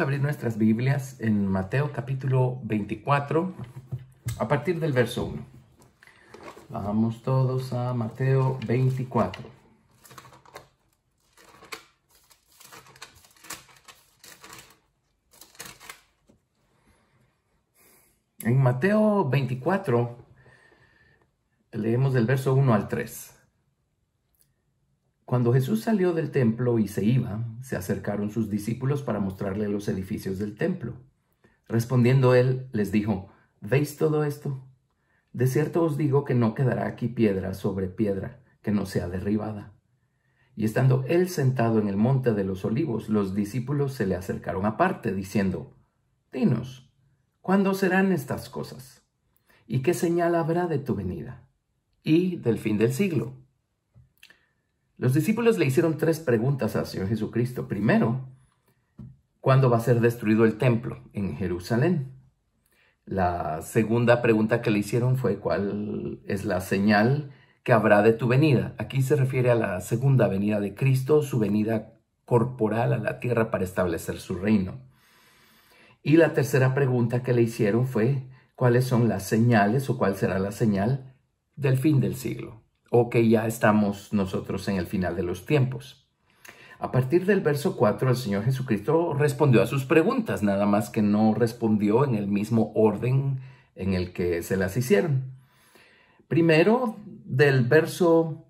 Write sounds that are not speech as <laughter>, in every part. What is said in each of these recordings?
abrir nuestras Biblias en Mateo capítulo 24, a partir del verso 1. Vamos todos a Mateo 24. En Mateo 24 leemos del verso 1 al 3. Cuando Jesús salió del templo y se iba, se acercaron sus discípulos para mostrarle los edificios del templo. Respondiendo él, les dijo, ¿Veis todo esto? De cierto os digo que no quedará aquí piedra sobre piedra que no sea derribada. Y estando él sentado en el monte de los olivos, los discípulos se le acercaron aparte, diciendo, Dinos, ¿cuándo serán estas cosas? ¿Y qué señal habrá de tu venida? Y del fin del siglo. Los discípulos le hicieron tres preguntas al Señor Jesucristo. Primero, ¿cuándo va a ser destruido el templo en Jerusalén? La segunda pregunta que le hicieron fue ¿cuál es la señal que habrá de tu venida? Aquí se refiere a la segunda venida de Cristo, su venida corporal a la tierra para establecer su reino. Y la tercera pregunta que le hicieron fue, ¿cuáles son las señales o cuál será la señal del fin del siglo? o que ya estamos nosotros en el final de los tiempos. A partir del verso 4, el Señor Jesucristo respondió a sus preguntas, nada más que no respondió en el mismo orden en el que se las hicieron. Primero, del verso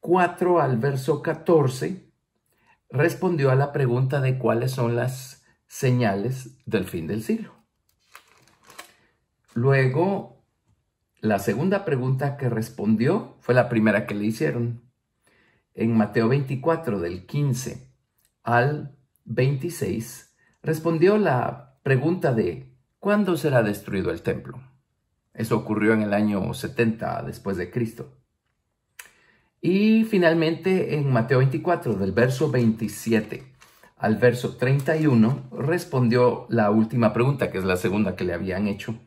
4 al verso 14, respondió a la pregunta de cuáles son las señales del fin del siglo. Luego, la segunda pregunta que respondió fue la primera que le hicieron. En Mateo 24, del 15 al 26, respondió la pregunta de ¿cuándo será destruido el templo? Eso ocurrió en el año 70 después de Cristo. Y finalmente en Mateo 24, del verso 27 al verso 31, respondió la última pregunta, que es la segunda que le habían hecho.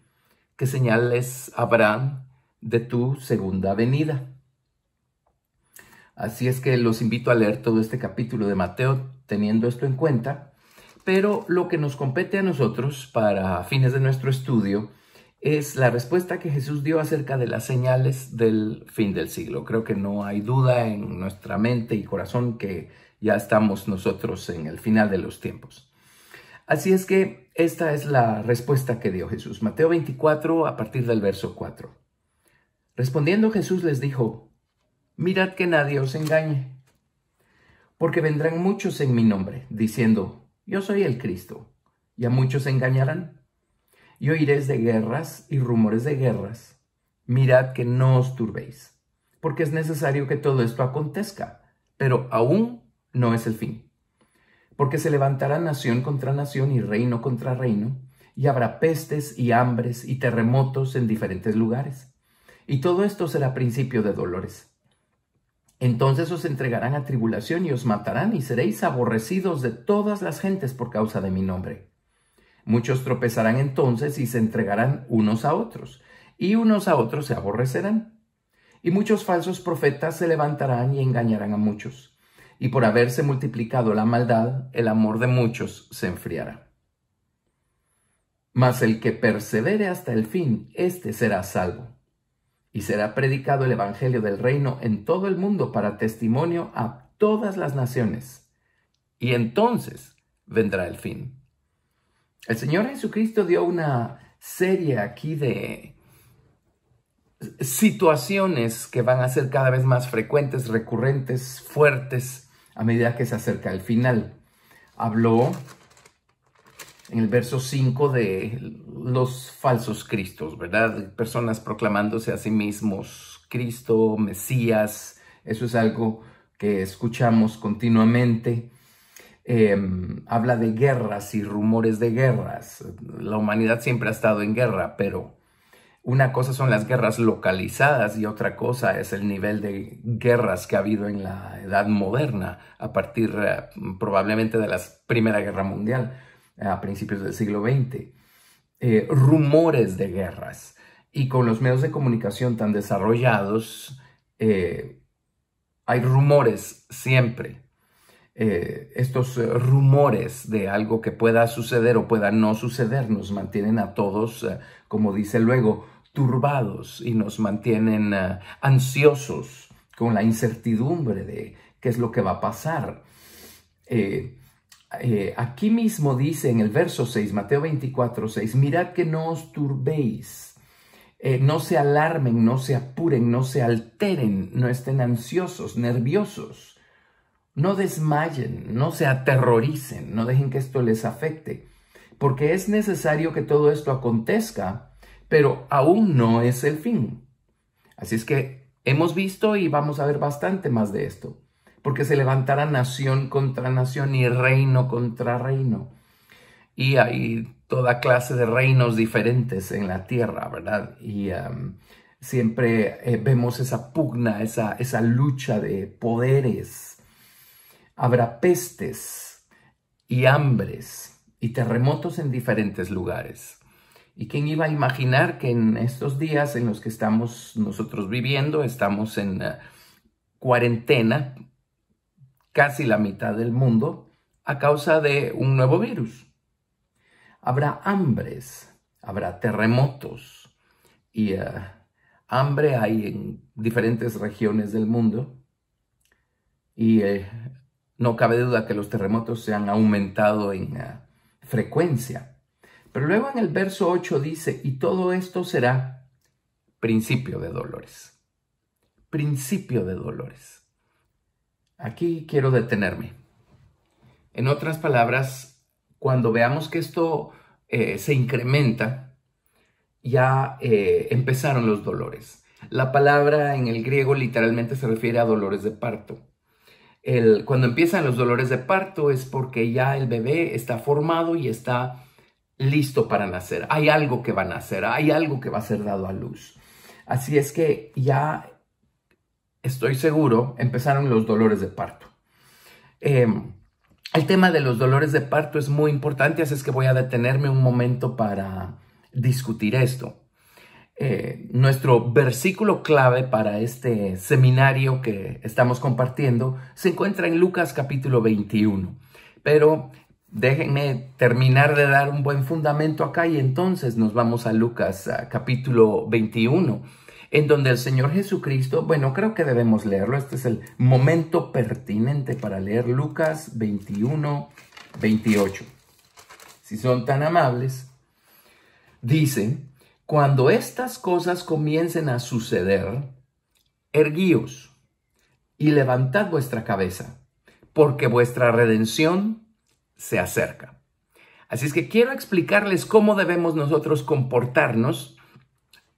¿Qué señales habrán de tu segunda venida. Así es que los invito a leer todo este capítulo de Mateo teniendo esto en cuenta, pero lo que nos compete a nosotros para fines de nuestro estudio es la respuesta que Jesús dio acerca de las señales del fin del siglo. Creo que no hay duda en nuestra mente y corazón que ya estamos nosotros en el final de los tiempos. Así es que esta es la respuesta que dio Jesús. Mateo 24, a partir del verso 4. Respondiendo Jesús les dijo, mirad que nadie os engañe, porque vendrán muchos en mi nombre, diciendo, yo soy el Cristo, y a muchos engañarán. Y oiréis de guerras y rumores de guerras. Mirad que no os turbéis, porque es necesario que todo esto acontezca, pero aún no es el fin porque se levantará nación contra nación y reino contra reino, y habrá pestes y hambres y terremotos en diferentes lugares. Y todo esto será principio de dolores. Entonces os entregarán a tribulación y os matarán y seréis aborrecidos de todas las gentes por causa de mi nombre. Muchos tropezarán entonces y se entregarán unos a otros, y unos a otros se aborrecerán. Y muchos falsos profetas se levantarán y engañarán a muchos y por haberse multiplicado la maldad, el amor de muchos se enfriará. Mas el que persevere hasta el fin, éste será salvo. Y será predicado el Evangelio del Reino en todo el mundo para testimonio a todas las naciones. Y entonces vendrá el fin. El Señor Jesucristo dio una serie aquí de situaciones que van a ser cada vez más frecuentes, recurrentes, fuertes, a medida que se acerca al final. Habló en el verso 5 de los falsos cristos, ¿verdad? Personas proclamándose a sí mismos Cristo, Mesías, eso es algo que escuchamos continuamente. Em, habla de guerras y rumores de guerras. La humanidad siempre ha estado en guerra, pero una cosa son las guerras localizadas y otra cosa es el nivel de guerras que ha habido en la edad moderna a partir eh, probablemente de la Primera Guerra Mundial eh, a principios del siglo XX. Eh, rumores de guerras y con los medios de comunicación tan desarrollados, hay rumores siempre. estos rumores de algo que pueda suceder o pueda no suceder nos mantienen a todos, como dice luego, turbados y nos mantienen eh, ansiosos con la incertidumbre de qué es lo que va a pasar. Eh, eh, aquí mismo dice en el verso 6, Mateo 24, 6, mirad que no os turbéis, no se alarmen, no se apuren, no se alteren, no estén ansiosos, nerviosos, no desmayen, no se aterroricen, no dejen que esto les afecte, porque es necesario que todo esto acontezca, pero aún no es el fin. Así es que hemos visto y vamos a ver bastante más de esto, porque se levantará nación contra nación y reino contra reino. Y hay toda clase de reinos diferentes en la tierra, ¿verdad? Y um, siempre eh, vemos esa pugna, esa lucha de poderes. Habrá pestes y hambres y terremotos en diferentes lugares. ¿Y quién iba a imaginar que en estos días en los que estamos nosotros viviendo, estamos en eh, cuarentena, casi la mitad del mundo, a causa de un nuevo virus? Habrá hambres, habrá terremotos y eh, hambre hay en diferentes regiones del mundo y eh, no cabe duda que los terremotos se han aumentado en frecuencia. Pero luego en el verso 8 dice, y todo esto será principio de dolores. Principio de dolores. Aquí quiero detenerme. En otras palabras, cuando veamos que esto eh, se incrementa, ya eh, empezaron los dolores. La palabra en el griego literalmente se refiere a dolores de parto. El, cuando empiezan los dolores de parto es porque ya el bebé está formado y está listo para nacer, hay algo que va a nacer, hay algo que va a ser dado a luz. Así es que ya estoy seguro, empezaron los dolores de parto. Em, el tema de los dolores de parto es muy importante, así es que voy a detenerme un momento para discutir esto. Eh, nuestro versículo clave para este seminario que estamos compartiendo se encuentra en Lucas capítulo 21, pero Déjenme terminar de dar un buen fundamento acá y entonces nos vamos a Lucas ah, capítulo 21, en donde el Señor Jesucristo, bueno, creo que debemos leerlo, este es el momento pertinente para leer Lucas 21, 28. Si son tan amables, dice, cuando estas cosas comiencen a suceder, erguíos y levantad vuestra cabeza, porque vuestra redención se acerca. Así es que quiero explicarles cómo debemos nosotros comportarnos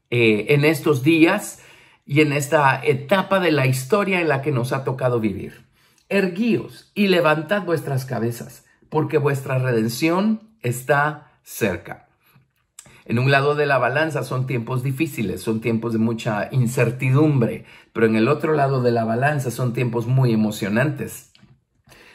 eh, en estos días y en esta etapa de la historia en la que nos ha tocado vivir. Erguíos y levantad vuestras cabezas, porque vuestra redención está cerca. En un lado de la balanza son tiempos difíciles, son tiempos de mucha incertidumbre, pero en el otro lado de la balanza son tiempos muy emocionantes,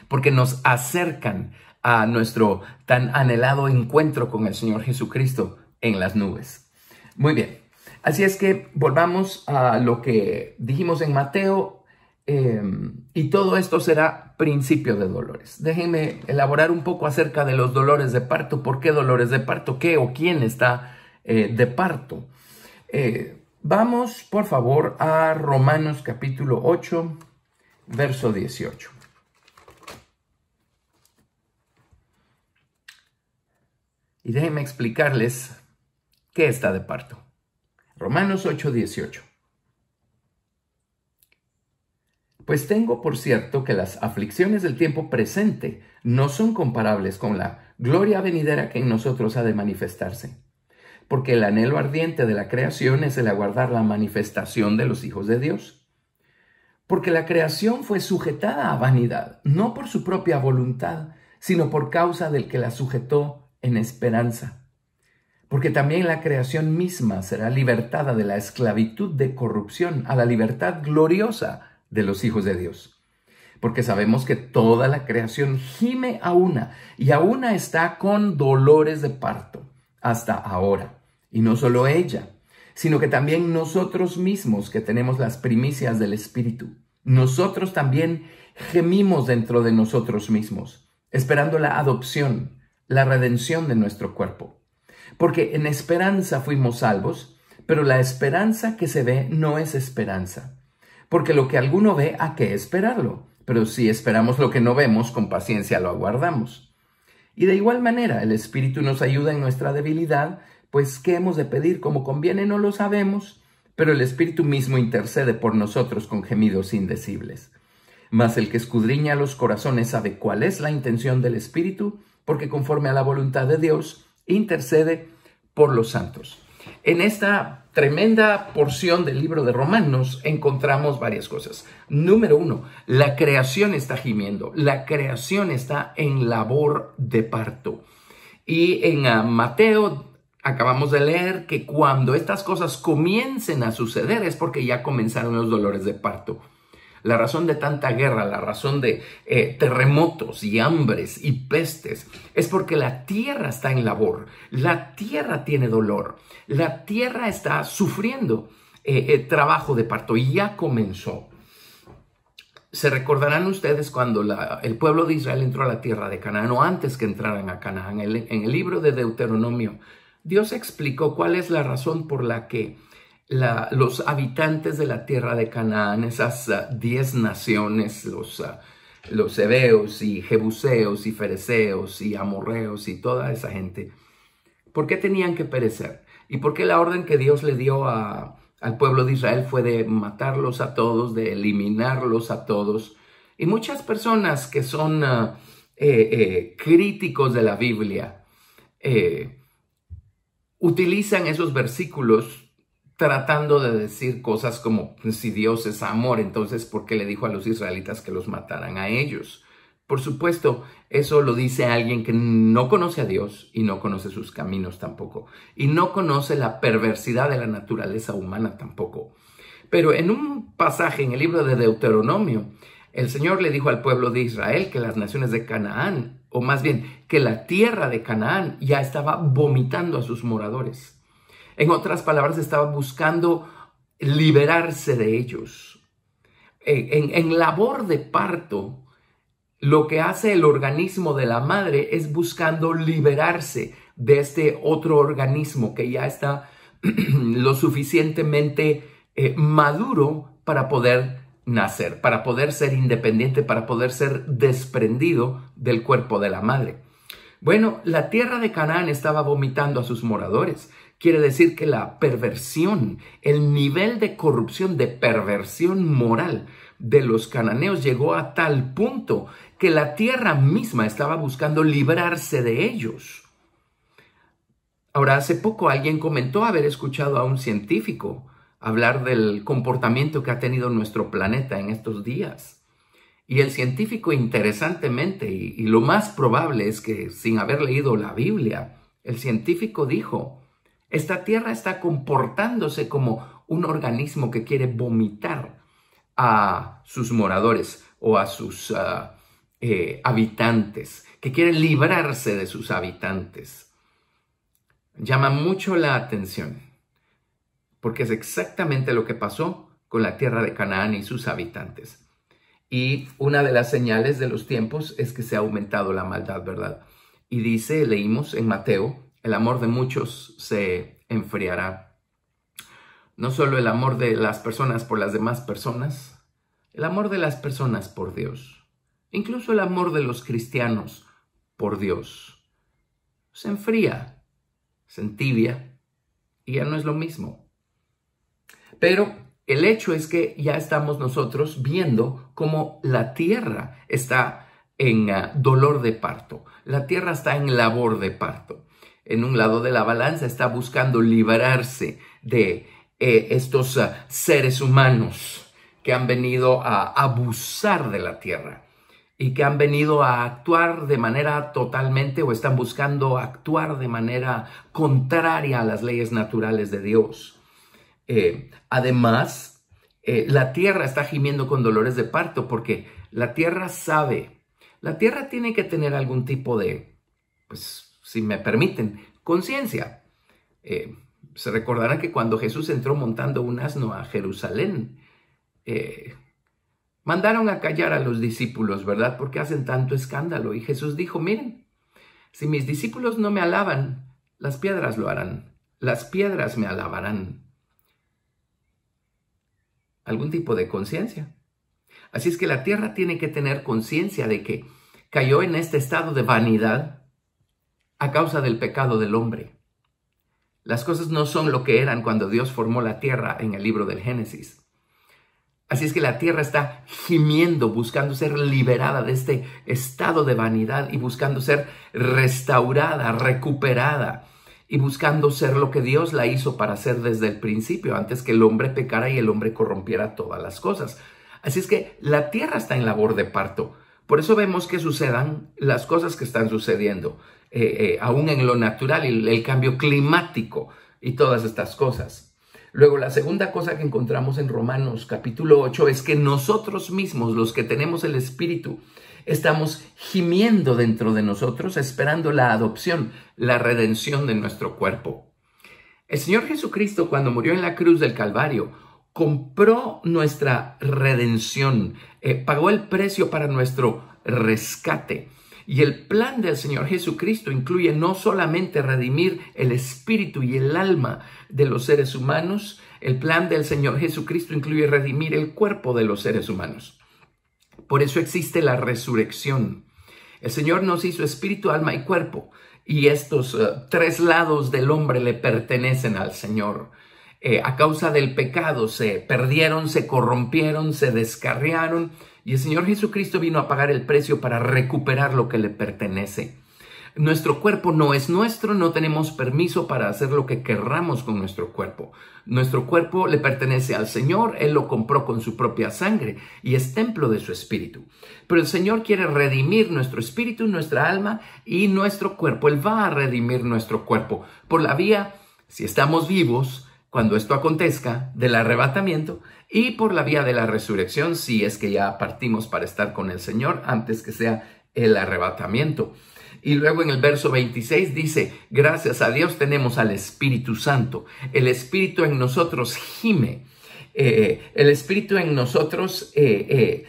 porque nos acercan a nuestro tan anhelado encuentro con el Señor Jesucristo en las nubes. Muy bien, así es que volvamos a lo que dijimos en Mateo em, y todo esto será principio de dolores. Déjenme elaborar un poco acerca de los dolores de parto, por qué dolores de parto, qué o quién está eh, de parto. Eh, vamos, por favor, a Romanos capítulo 8, verso 18. Y déjenme explicarles qué está de parto. Romanos 8:18. Pues tengo por cierto que las aflicciones del tiempo presente no son comparables con la gloria venidera que en nosotros ha de manifestarse, porque el anhelo ardiente de la creación es el aguardar la manifestación de los hijos de Dios. Porque la creación fue sujetada a vanidad, no por su propia voluntad, sino por causa del que la sujetó en esperanza, porque también la creación misma será libertada de la esclavitud de corrupción a la libertad gloriosa de los hijos de Dios. Porque sabemos que toda la creación gime a una y a una está con dolores de parto hasta ahora. Y no solo ella, sino que también nosotros mismos que tenemos las primicias del Espíritu. Nosotros también gemimos dentro de nosotros mismos, esperando la adopción, la redención de nuestro cuerpo. Porque en esperanza fuimos salvos, pero la esperanza que se ve no es esperanza. Porque lo que alguno ve, ¿a qué esperarlo? Pero si esperamos lo que no vemos, con paciencia lo aguardamos. Y de igual manera, el Espíritu nos ayuda en nuestra debilidad, pues ¿qué hemos de pedir como conviene? No lo sabemos, pero el Espíritu mismo intercede por nosotros con gemidos indecibles. Mas el que escudriña los corazones sabe cuál es la intención del Espíritu, porque conforme a la voluntad de Dios, intercede por los santos. En esta tremenda porción del libro de Romanos encontramos varias cosas. Número uno, la creación está gimiendo, la creación está en labor de parto. Y en ah, Mateo acabamos de leer que cuando estas cosas comiencen a suceder es porque ya comenzaron los dolores de parto la razón de tanta guerra, la razón de eh, terremotos y hambres y pestes, es porque la tierra está en labor, la tierra tiene dolor, la tierra está sufriendo el eh, eh, trabajo de parto y ya comenzó. Se recordarán ustedes cuando el pueblo de Israel entró a la tierra de Canaán o antes que entraran a Canaán. en el libro de Deuteronomio, Dios explicó cuál es la razón por la que los habitantes de la tierra de Canaán, esas ah, diez naciones, los, ah, los hebeos y jebuseos y fereceos y amorreos y toda esa gente, ¿por qué tenían que perecer? ¿Y por qué la orden que Dios le dio al pueblo de Israel fue de matarlos a todos, de eliminarlos a todos? Y muchas personas que son ah, eh, eh, críticos de la Biblia eh, utilizan esos versículos tratando de decir cosas como pues, si Dios es amor, entonces ¿por qué le dijo a los israelitas que los mataran a ellos? Por supuesto, eso lo dice alguien que no conoce a Dios y no conoce sus caminos tampoco, y no conoce la perversidad de la naturaleza humana tampoco. Pero en un pasaje en el libro de Deuteronomio, el Señor le dijo al pueblo de Israel que las naciones de Canaán, o más bien que la tierra de Canaán, ya estaba vomitando a sus moradores. En otras palabras, estaba buscando liberarse de ellos. En, labor de parto, lo que hace el organismo de la madre es buscando liberarse de este otro organismo que ya está <clears throat> lo suficientemente eh, maduro para poder nacer, para poder ser independiente, para poder ser desprendido del cuerpo de la madre. Bueno, la tierra de Canaán estaba vomitando a sus moradores. Quiere decir que la perversión, el nivel de corrupción, de perversión moral de los cananeos llegó a tal punto que la tierra misma estaba buscando librarse de ellos. Ahora, hace poco alguien comentó haber escuchado a un científico hablar del comportamiento que ha tenido nuestro planeta en estos días. Y el científico, interesantemente, y, lo más probable es que sin haber leído la Biblia, el científico dijo, esta tierra está comportándose como un organismo que quiere vomitar a sus moradores o a sus ah, eh, habitantes, que quiere librarse de sus habitantes. Llama mucho la atención, porque es exactamente lo que pasó con la tierra de Canaán y sus habitantes. Y una de las señales de los tiempos es que se ha aumentado la maldad, ¿verdad? Y dice, leímos en Mateo el amor de muchos se enfriará. No solo el amor de las personas por las demás personas, el amor de las personas por Dios, incluso el amor de los cristianos por Dios, se enfría, se entibia y ya no es lo mismo. Pero el hecho es que ya estamos nosotros viendo cómo la tierra está en ah, dolor de parto, la tierra está en labor de parto en un lado de la balanza, está buscando liberarse de eh, estos ah, seres humanos que han venido a abusar de la tierra y que han venido a actuar de manera totalmente o están buscando actuar de manera contraria a las leyes naturales de Dios. Eh, además, eh, la tierra está gimiendo con dolores de parto porque la tierra sabe, la tierra tiene que tener algún tipo de, pues, si me permiten, conciencia. Eh, se recordarán que cuando Jesús entró montando un asno a Jerusalén, eh, mandaron a callar a los discípulos, ¿verdad? Porque hacen tanto escándalo. Y Jesús dijo, miren, si mis discípulos no me alaban, las piedras lo harán, las piedras me alabarán. Algún tipo de conciencia. Así es que la tierra tiene que tener conciencia de que cayó en este estado de vanidad, a causa del pecado del hombre. Las cosas no son lo que eran cuando Dios formó la tierra en el libro del Génesis. Así es que la tierra está gimiendo, buscando ser liberada de este estado de vanidad y buscando ser restaurada, recuperada y buscando ser lo que Dios la hizo para ser desde el principio, antes que el hombre pecara y el hombre corrompiera todas las cosas. Así es que la tierra está en labor de parto. Por eso vemos que sucedan las cosas que están sucediendo. Eh, eh, aún en lo natural, el, el cambio climático y todas estas cosas. Luego, la segunda cosa que encontramos en Romanos capítulo 8 es que nosotros mismos, los que tenemos el Espíritu, estamos gimiendo dentro de nosotros esperando la adopción, la redención de nuestro cuerpo. El Señor Jesucristo, cuando murió en la cruz del Calvario, compró nuestra redención, eh, pagó el precio para nuestro rescate. Y el plan del Señor Jesucristo incluye no solamente redimir el espíritu y el alma de los seres humanos, el plan del Señor Jesucristo incluye redimir el cuerpo de los seres humanos. Por eso existe la resurrección. El Señor nos hizo espíritu, alma y cuerpo, y estos eh, tres lados del hombre le pertenecen al Señor. Eh, a causa del pecado se perdieron, se corrompieron, se descarriaron, y el Señor Jesucristo vino a pagar el precio para recuperar lo que le pertenece. Nuestro cuerpo no es nuestro, no tenemos permiso para hacer lo que querramos con nuestro cuerpo. Nuestro cuerpo le pertenece al Señor, Él lo compró con su propia sangre y es templo de su espíritu. Pero el Señor quiere redimir nuestro espíritu, nuestra alma y nuestro cuerpo. Él va a redimir nuestro cuerpo por la vía, si estamos vivos, cuando esto acontezca, del arrebatamiento y por la vía de la resurrección, si es que ya partimos para estar con el Señor antes que sea el arrebatamiento. Y luego en el verso 26 dice, gracias a Dios tenemos al Espíritu Santo. El Espíritu en nosotros gime. Eh, el Espíritu en nosotros eh,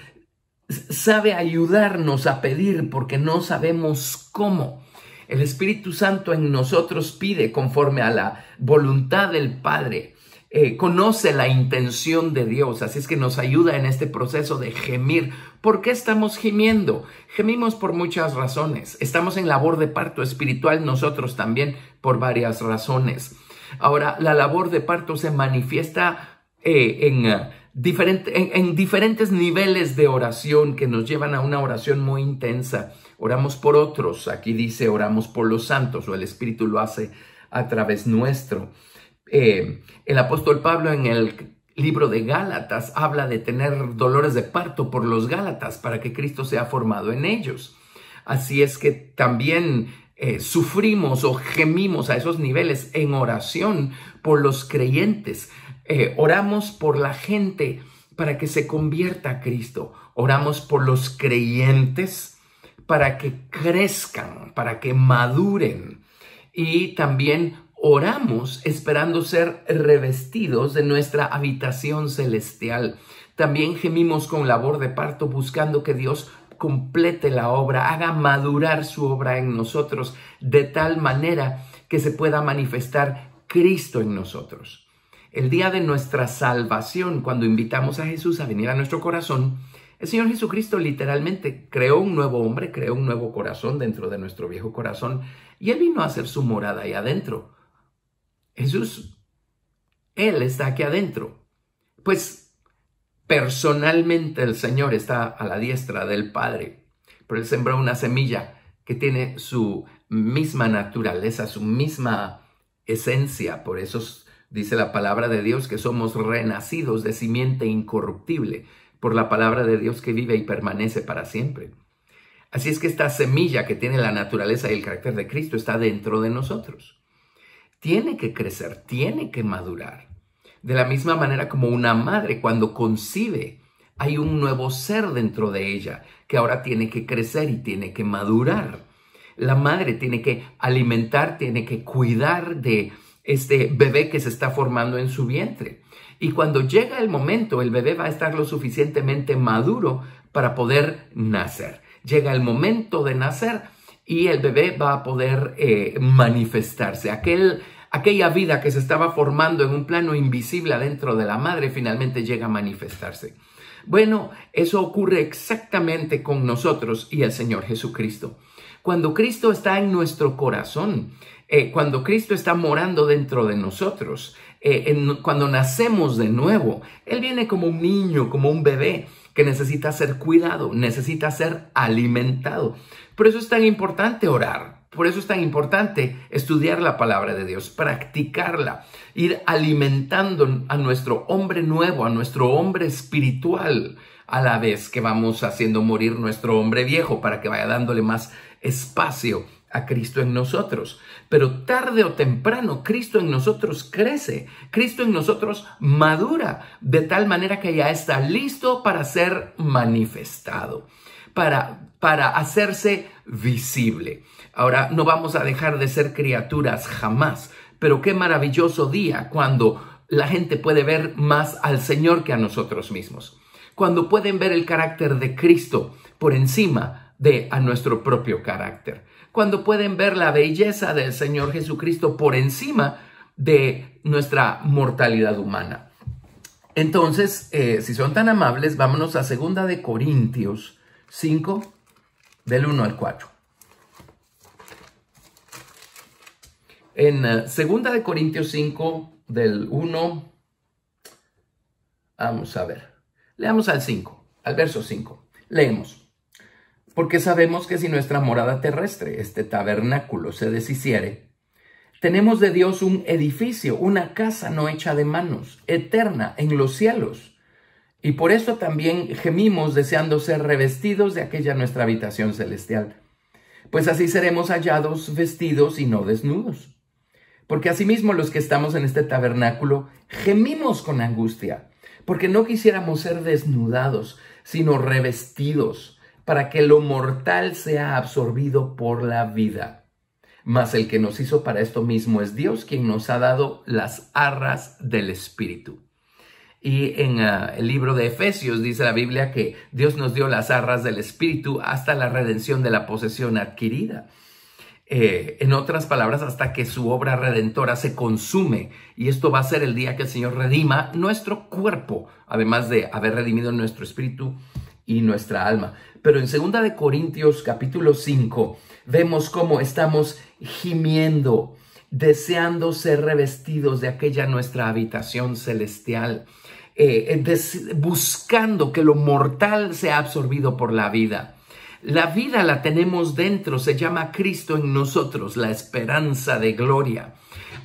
eh, sabe ayudarnos a pedir porque no sabemos cómo. El Espíritu Santo en nosotros pide conforme a la voluntad del Padre. Eh, conoce la intención de Dios, así es que nos ayuda en este proceso de gemir. ¿Por qué estamos gimiendo? Gemimos por muchas razones. Estamos en labor de parto espiritual nosotros también por varias razones. Ahora, la labor de parto se manifiesta eh, eh, en diferentes niveles de oración que nos llevan a una oración muy intensa. Oramos por otros, aquí dice oramos por los santos o el Espíritu lo hace a través nuestro. Eh, el apóstol Pablo en el libro de Gálatas habla de tener dolores de parto por los Gálatas para que Cristo sea formado en ellos. Así es que también eh, sufrimos o gemimos a esos niveles en oración por los creyentes. Eh, oramos por la gente para que se convierta a Cristo. Oramos por los creyentes para que crezcan, para que maduren. Y también oramos esperando ser revestidos de nuestra habitación celestial. También gemimos con labor de parto buscando que Dios complete la obra, haga madurar su obra en nosotros de tal manera que se pueda manifestar Cristo en nosotros. El día de nuestra salvación, cuando invitamos a Jesús a venir a nuestro corazón, el Señor Jesucristo literalmente creó un nuevo hombre, creó un nuevo corazón dentro de nuestro viejo corazón y Él vino a hacer su morada ahí adentro. Jesús, Él está aquí adentro. Pues personalmente el Señor está a la diestra del Padre, pero Él sembró una semilla que tiene su misma naturaleza, su misma esencia. Por eso dice la palabra de Dios que somos renacidos de simiente incorruptible por la palabra de Dios que vive y permanece para siempre. Así es que esta semilla que tiene la naturaleza y el carácter de Cristo está dentro de nosotros. Tiene que crecer, tiene que madurar. De la misma manera como una madre cuando concibe, hay un nuevo ser dentro de ella que ahora tiene que crecer y tiene que madurar. La madre tiene que alimentar, tiene que cuidar de este bebé que se está formando en su vientre. Y cuando llega el momento, el bebé va a estar lo suficientemente maduro para poder nacer. Llega el momento de nacer y el bebé va a poder eh, manifestarse. Aquel, aquella vida que se estaba formando en un plano invisible adentro de la madre finalmente llega a manifestarse. Bueno, eso ocurre exactamente con nosotros y el Señor Jesucristo. Cuando Cristo está en nuestro corazón, eh, cuando Cristo está morando dentro de nosotros, eh, cuando nacemos de nuevo, Él viene como un niño, como un bebé que necesita ser cuidado, necesita ser alimentado. Por eso es tan importante orar, por eso es tan importante estudiar la palabra de Dios, practicarla, ir alimentando a nuestro hombre nuevo, a nuestro hombre espiritual, a la vez que vamos haciendo morir nuestro hombre viejo para que vaya dándole más espacio a Cristo en nosotros. Pero tarde o temprano, Cristo en nosotros crece, Cristo en nosotros madura, de tal manera que ya está listo para ser manifestado, para, para hacerse visible. Ahora, no vamos a dejar de ser criaturas jamás, pero qué maravilloso día cuando la gente puede ver más al Señor que a nosotros mismos, cuando pueden ver el carácter de Cristo por encima de a nuestro propio carácter cuando pueden ver la belleza del Señor Jesucristo por encima de nuestra mortalidad humana. Entonces, eh, si son tan amables, vámonos a segunda de Corintios 5, del 1 al 4. En eh, segunda de Corintios 5, del 1, vamos a ver, leamos al 5, al verso 5, leemos porque sabemos que si nuestra morada terrestre, este tabernáculo, se deshiciere, tenemos de Dios un edificio, una casa no hecha de manos, eterna en los cielos. Y por eso también gemimos deseando ser revestidos de aquella nuestra habitación celestial. Pues así seremos hallados vestidos y no desnudos. Porque asimismo los que estamos en este tabernáculo gemimos con angustia, porque no quisiéramos ser desnudados, sino revestidos para que lo mortal sea absorbido por la vida. Mas el que nos hizo para esto mismo es Dios, quien nos ha dado las arras del Espíritu. Y en ah, el libro de Efesios dice la Biblia que Dios nos dio las arras del Espíritu hasta la redención de la posesión adquirida. Eh, en otras palabras, hasta que su obra redentora se consume. Y esto va a ser el día que el Señor redima nuestro cuerpo, además de haber redimido nuestro espíritu y nuestra alma. Pero en de Corintios capítulo 5 vemos cómo estamos gimiendo, deseando ser revestidos de aquella nuestra habitación celestial, eh, eh, buscando que lo mortal sea absorbido por la vida. La vida la tenemos dentro, se llama Cristo en nosotros, la esperanza de gloria.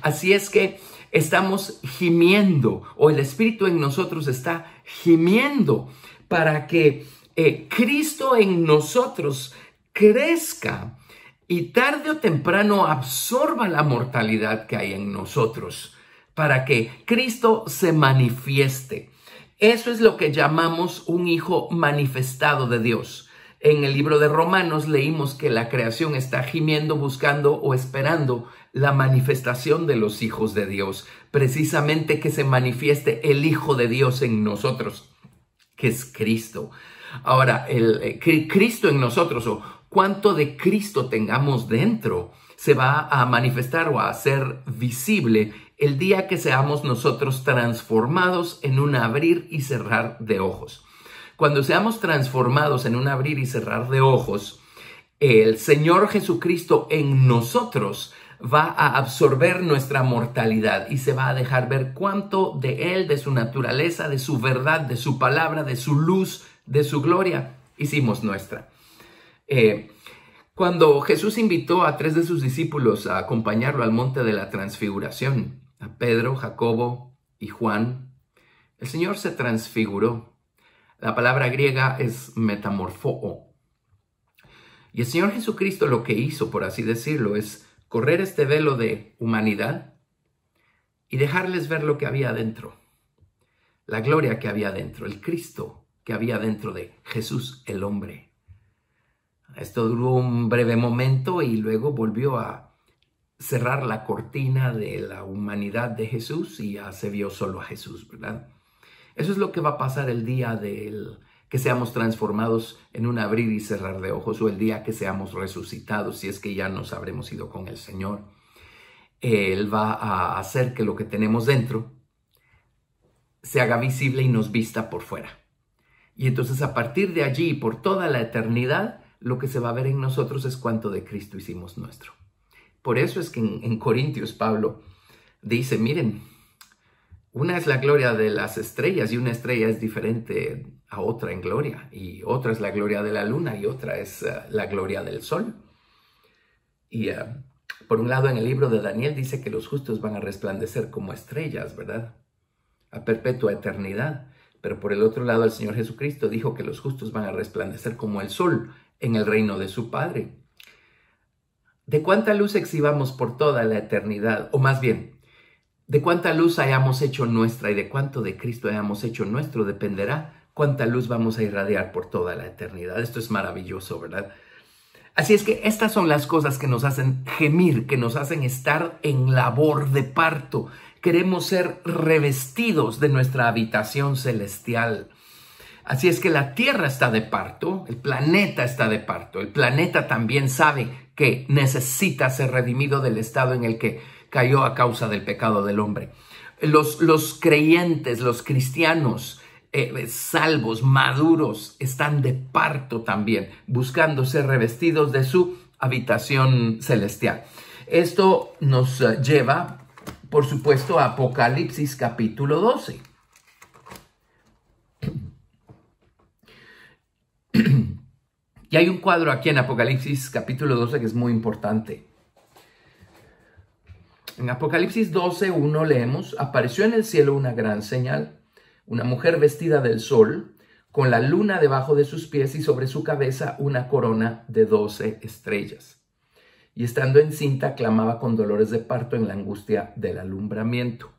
Así es que estamos gimiendo, o el Espíritu en nosotros está gimiendo para que eh, Cristo en nosotros crezca y tarde o temprano absorba la mortalidad que hay en nosotros para que Cristo se manifieste. Eso es lo que llamamos un hijo manifestado de Dios. En el libro de Romanos leímos que la creación está gimiendo, buscando o esperando la manifestación de los hijos de Dios, precisamente que se manifieste el Hijo de Dios en nosotros, que es Cristo. Ahora, el, eh, Cristo en nosotros o cuánto de Cristo tengamos dentro se va a manifestar o a hacer visible el día que seamos nosotros transformados en un abrir y cerrar de ojos. Cuando seamos transformados en un abrir y cerrar de ojos, el Señor Jesucristo en nosotros va a absorber nuestra mortalidad y se va a dejar ver cuánto de Él, de su naturaleza, de su verdad, de su palabra, de su luz de su gloria hicimos nuestra. Eh, cuando Jesús invitó a tres de sus discípulos a acompañarlo al monte de la transfiguración, a Pedro, Jacobo y Juan, el Señor se transfiguró. La palabra griega es metamorfoo. Y el Señor Jesucristo lo que hizo, por así decirlo, es correr este velo de humanidad y dejarles ver lo que había adentro, la gloria que había adentro, el Cristo que había dentro de Jesús el hombre. Esto duró un breve momento y luego volvió a cerrar la cortina de la humanidad de Jesús y ya se vio solo a Jesús, ¿verdad? Eso es lo que va a pasar el día del que seamos transformados en un abrir y cerrar de ojos o el día que seamos resucitados, si es que ya nos habremos ido con el Señor. Él va a hacer que lo que tenemos dentro se haga visible y nos vista por fuera. Y entonces a partir de allí, por toda la eternidad, lo que se va a ver en nosotros es cuánto de Cristo hicimos nuestro. Por eso es que en, Corintios Pablo dice, miren, una es la gloria de las estrellas y una estrella es diferente a otra en gloria, y otra es la gloria de la luna y otra es eh, la gloria del sol. Y eh, por un lado en el libro de Daniel dice que los justos van a resplandecer como estrellas, ¿verdad? A perpetua eternidad. Pero por el otro lado, el Señor Jesucristo dijo que los justos van a resplandecer como el sol en el reino de su Padre. ¿De cuánta luz exhibamos por toda la eternidad? O más bien, de cuánta luz hayamos hecho nuestra y de cuánto de Cristo hayamos hecho nuestro dependerá cuánta luz vamos a irradiar por toda la eternidad. Esto es maravilloso, ¿verdad? Así es que estas son las cosas que nos hacen gemir, que nos hacen estar en labor de parto, queremos ser revestidos de nuestra habitación celestial. Así es que la Tierra está de parto, el planeta está de parto, el planeta también sabe que necesita ser redimido del estado en el que cayó a causa del pecado del hombre. Los, creyentes, los cristianos eh, eh, salvos, maduros, están de parto también, buscando ser revestidos de su habitación celestial. Esto nos eh, lleva por supuesto, Apocalipsis capítulo 12. <clears throat> Y hay un cuadro aquí en Apocalipsis capítulo 12 que es muy importante. En Apocalipsis 12, 1 leemos, apareció en el cielo una gran señal, una mujer vestida del sol, con la luna debajo de sus pies y sobre su cabeza una corona de 12 estrellas y estando encinta clamaba con dolores de parto en la angustia del alumbramiento.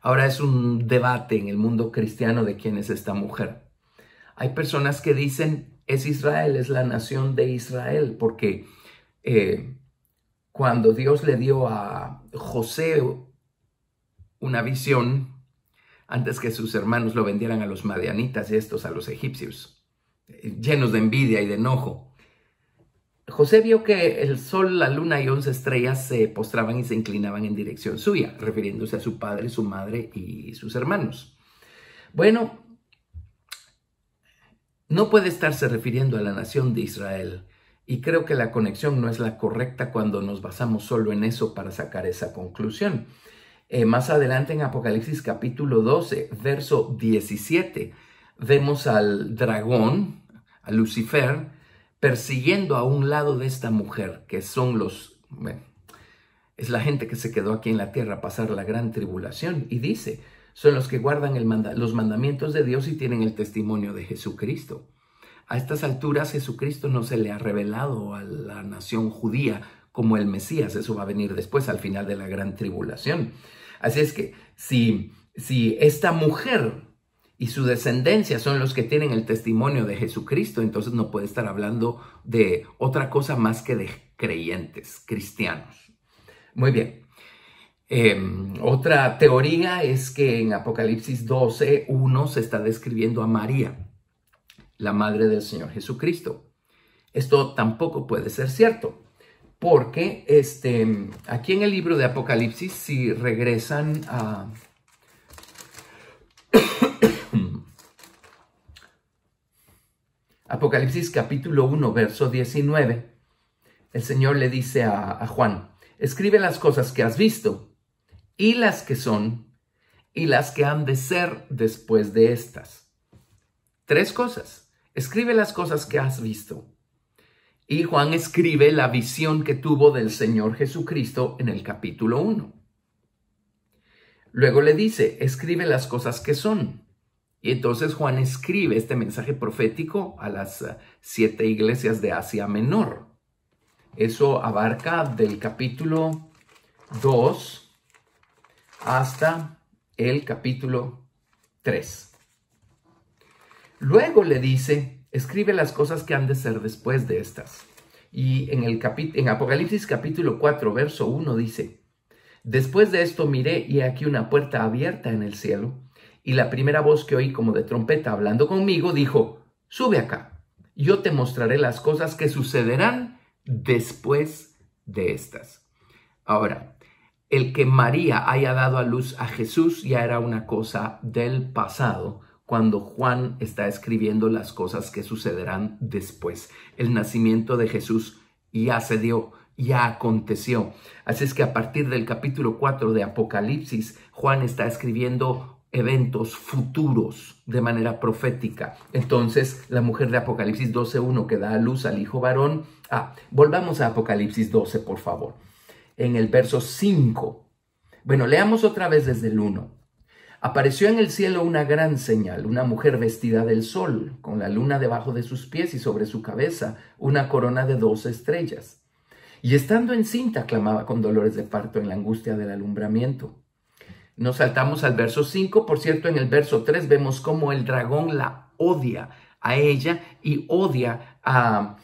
Ahora es un debate en el mundo cristiano de quién es esta mujer. Hay personas que dicen es Israel, es la nación de Israel, porque eh, cuando Dios le dio a José una visión, antes que sus hermanos lo vendieran a los madianitas y estos a los egipcios, llenos de envidia y de enojo. José vio que el sol, la luna y once estrellas se postraban y se inclinaban en dirección suya, refiriéndose a su padre, su madre y sus hermanos. Bueno, no puede estarse refiriendo a la nación de Israel, y creo que la conexión no es la correcta cuando nos basamos solo en eso para sacar esa conclusión. Eh, más adelante en Apocalipsis capítulo 12, verso 17, vemos al dragón, a Lucifer, persiguiendo a un lado de esta mujer, que son los, es la gente que se quedó aquí en la tierra a pasar la gran tribulación. Y dice, son los que guardan el los mandamientos de Dios y tienen el testimonio de Jesucristo. A estas alturas Jesucristo no se le ha revelado a la nación judía como el Mesías. Eso va a venir después, al final de la gran tribulación. Así es que si, si esta mujer y su descendencia son los que tienen el testimonio de Jesucristo, entonces no puede estar hablando de otra cosa más que de creyentes, cristianos. Muy bien. Em, otra teoría es que en Apocalipsis 12, 1 se está describiendo a María, la madre del Señor Jesucristo. Esto tampoco puede ser cierto, porque este, aquí en el libro de Apocalipsis, si regresan a... <coughs> Apocalipsis capítulo 1, verso 19. El Señor le dice a, Juan, escribe las cosas que has visto y las que son y las que han de ser después de estas. Tres cosas. Escribe las cosas que has visto. Y Juan escribe la visión que tuvo del Señor Jesucristo en el capítulo 1. Luego le dice, escribe las cosas que son. Y entonces Juan escribe este mensaje profético a las eh, siete iglesias de Asia Menor. Eso abarca del capítulo 2 hasta el capítulo 3. Luego le dice, escribe las cosas que han de ser después de estas. Y en, el en Apocalipsis capítulo 4, verso 1 dice, después de esto miré y aquí una puerta abierta en el cielo y la primera voz que oí como de trompeta hablando conmigo dijo, sube acá, yo te mostraré las cosas que sucederán después de estas. Ahora, el que María haya dado a luz a Jesús ya era una cosa del pasado cuando Juan está escribiendo las cosas que sucederán después. El nacimiento de Jesús ya se dio, ya aconteció. Así es que a partir del capítulo 4 de Apocalipsis, Juan está escribiendo eventos futuros de manera profética. Entonces, la mujer de Apocalipsis 12.1 que da a luz al hijo varón. Ah, volvamos a Apocalipsis 12, por favor. En el verso 5. Bueno, leamos otra vez desde el 1. Apareció en el cielo una gran señal, una mujer vestida del sol, con la luna debajo de sus pies y sobre su cabeza una corona de dos estrellas. Y estando cinta clamaba con dolores de parto en la angustia del alumbramiento. Nos saltamos al verso 5, por cierto, en el verso 3 vemos cómo el dragón la odia a ella y odia a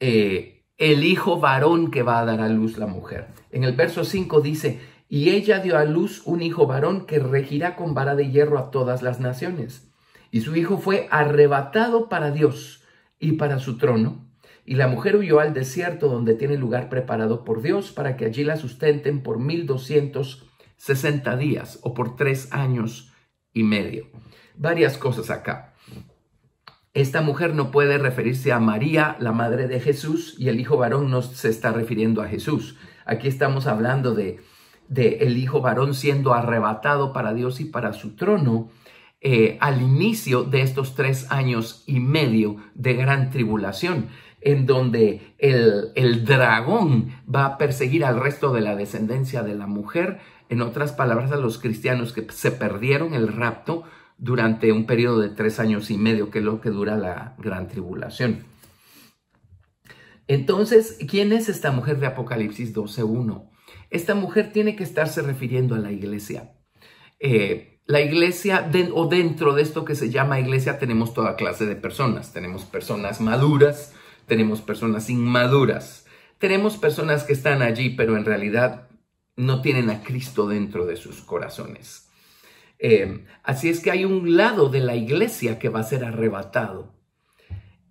eh, el hijo varón que va a dar a luz la mujer. En el verso 5 dice, y ella dio a luz un hijo varón que regirá con vara de hierro a todas las naciones. Y su hijo fue arrebatado para Dios y para su trono. Y la mujer huyó al desierto donde tiene lugar preparado por Dios para que allí la sustenten por mil doscientos 60 días o por tres años y medio. Varias cosas acá. Esta mujer no puede referirse a María, la madre de Jesús, y el hijo varón no se está refiriendo a Jesús. Aquí estamos hablando de, de el hijo varón siendo arrebatado para Dios y para su trono eh, al inicio de estos tres años y medio de gran tribulación en donde el, el, dragón va a perseguir al resto de la descendencia de la mujer en otras palabras, a los cristianos que se perdieron el rapto durante un periodo de tres años y medio, que es lo que dura la gran tribulación. Entonces, ¿quién es esta mujer de Apocalipsis 12.1? Esta mujer tiene que estarse refiriendo a la iglesia. Eh, la iglesia, o dentro de esto que se llama iglesia, tenemos toda clase de personas. Tenemos personas maduras, tenemos personas inmaduras, tenemos personas que están allí, pero en realidad no tienen a Cristo dentro de sus corazones. Eh, así es que hay un lado de la iglesia que va a ser arrebatado.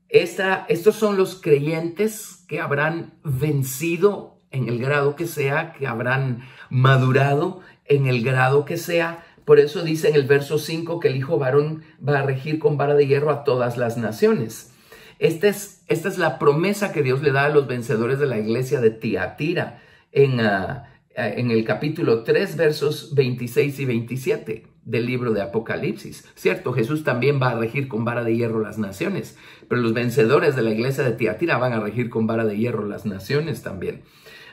estos son los creyentes que habrán vencido en el grado que sea, que habrán madurado en el grado que sea. Por eso dice en el verso 5 que el hijo varón va a regir con vara de hierro a todas las naciones. Esta es, esta es la promesa que Dios le da a los vencedores de la iglesia de Tiatira en, ah, eh, en el capítulo 3, versos 26 y 27 del libro de Apocalipsis. Cierto, Jesús también va a regir con vara de hierro las naciones, pero los vencedores de la iglesia de Tiatira van a regir con vara de hierro las naciones también.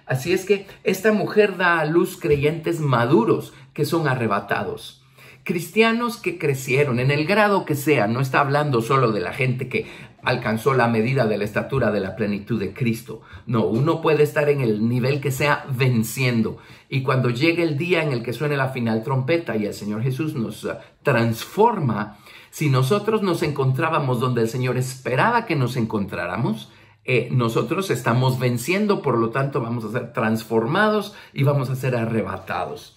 Así es que esta mujer da a luz creyentes maduros que son arrebatados cristianos que crecieron en el grado que sea, no está hablando solo de la gente que alcanzó la medida de la estatura de la plenitud de Cristo. No, uno puede estar en el nivel que sea venciendo. Y cuando llegue el día en el que suene la final trompeta y el Señor Jesús nos ah, transforma, si nosotros nos encontrábamos donde el Señor esperaba que nos encontráramos, eh, nosotros estamos venciendo, por lo tanto vamos a ser transformados y vamos a ser arrebatados.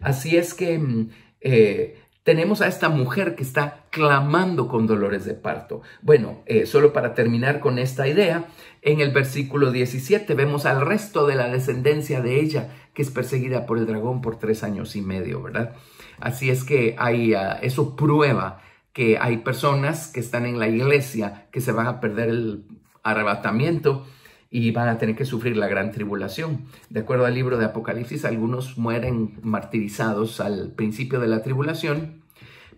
Así es que mm, eh, tenemos a esta mujer que está clamando con dolores de parto. Bueno, eh, solo para terminar con esta idea, en el versículo 17 vemos al resto de la descendencia de ella que es perseguida por el dragón por tres años y medio, ¿verdad? Así es que hay, ah, eso prueba que hay personas que están en la iglesia que se van a perder el arrebatamiento y van a tener que sufrir la gran tribulación. De acuerdo al libro de Apocalipsis, algunos mueren martirizados al principio de la tribulación,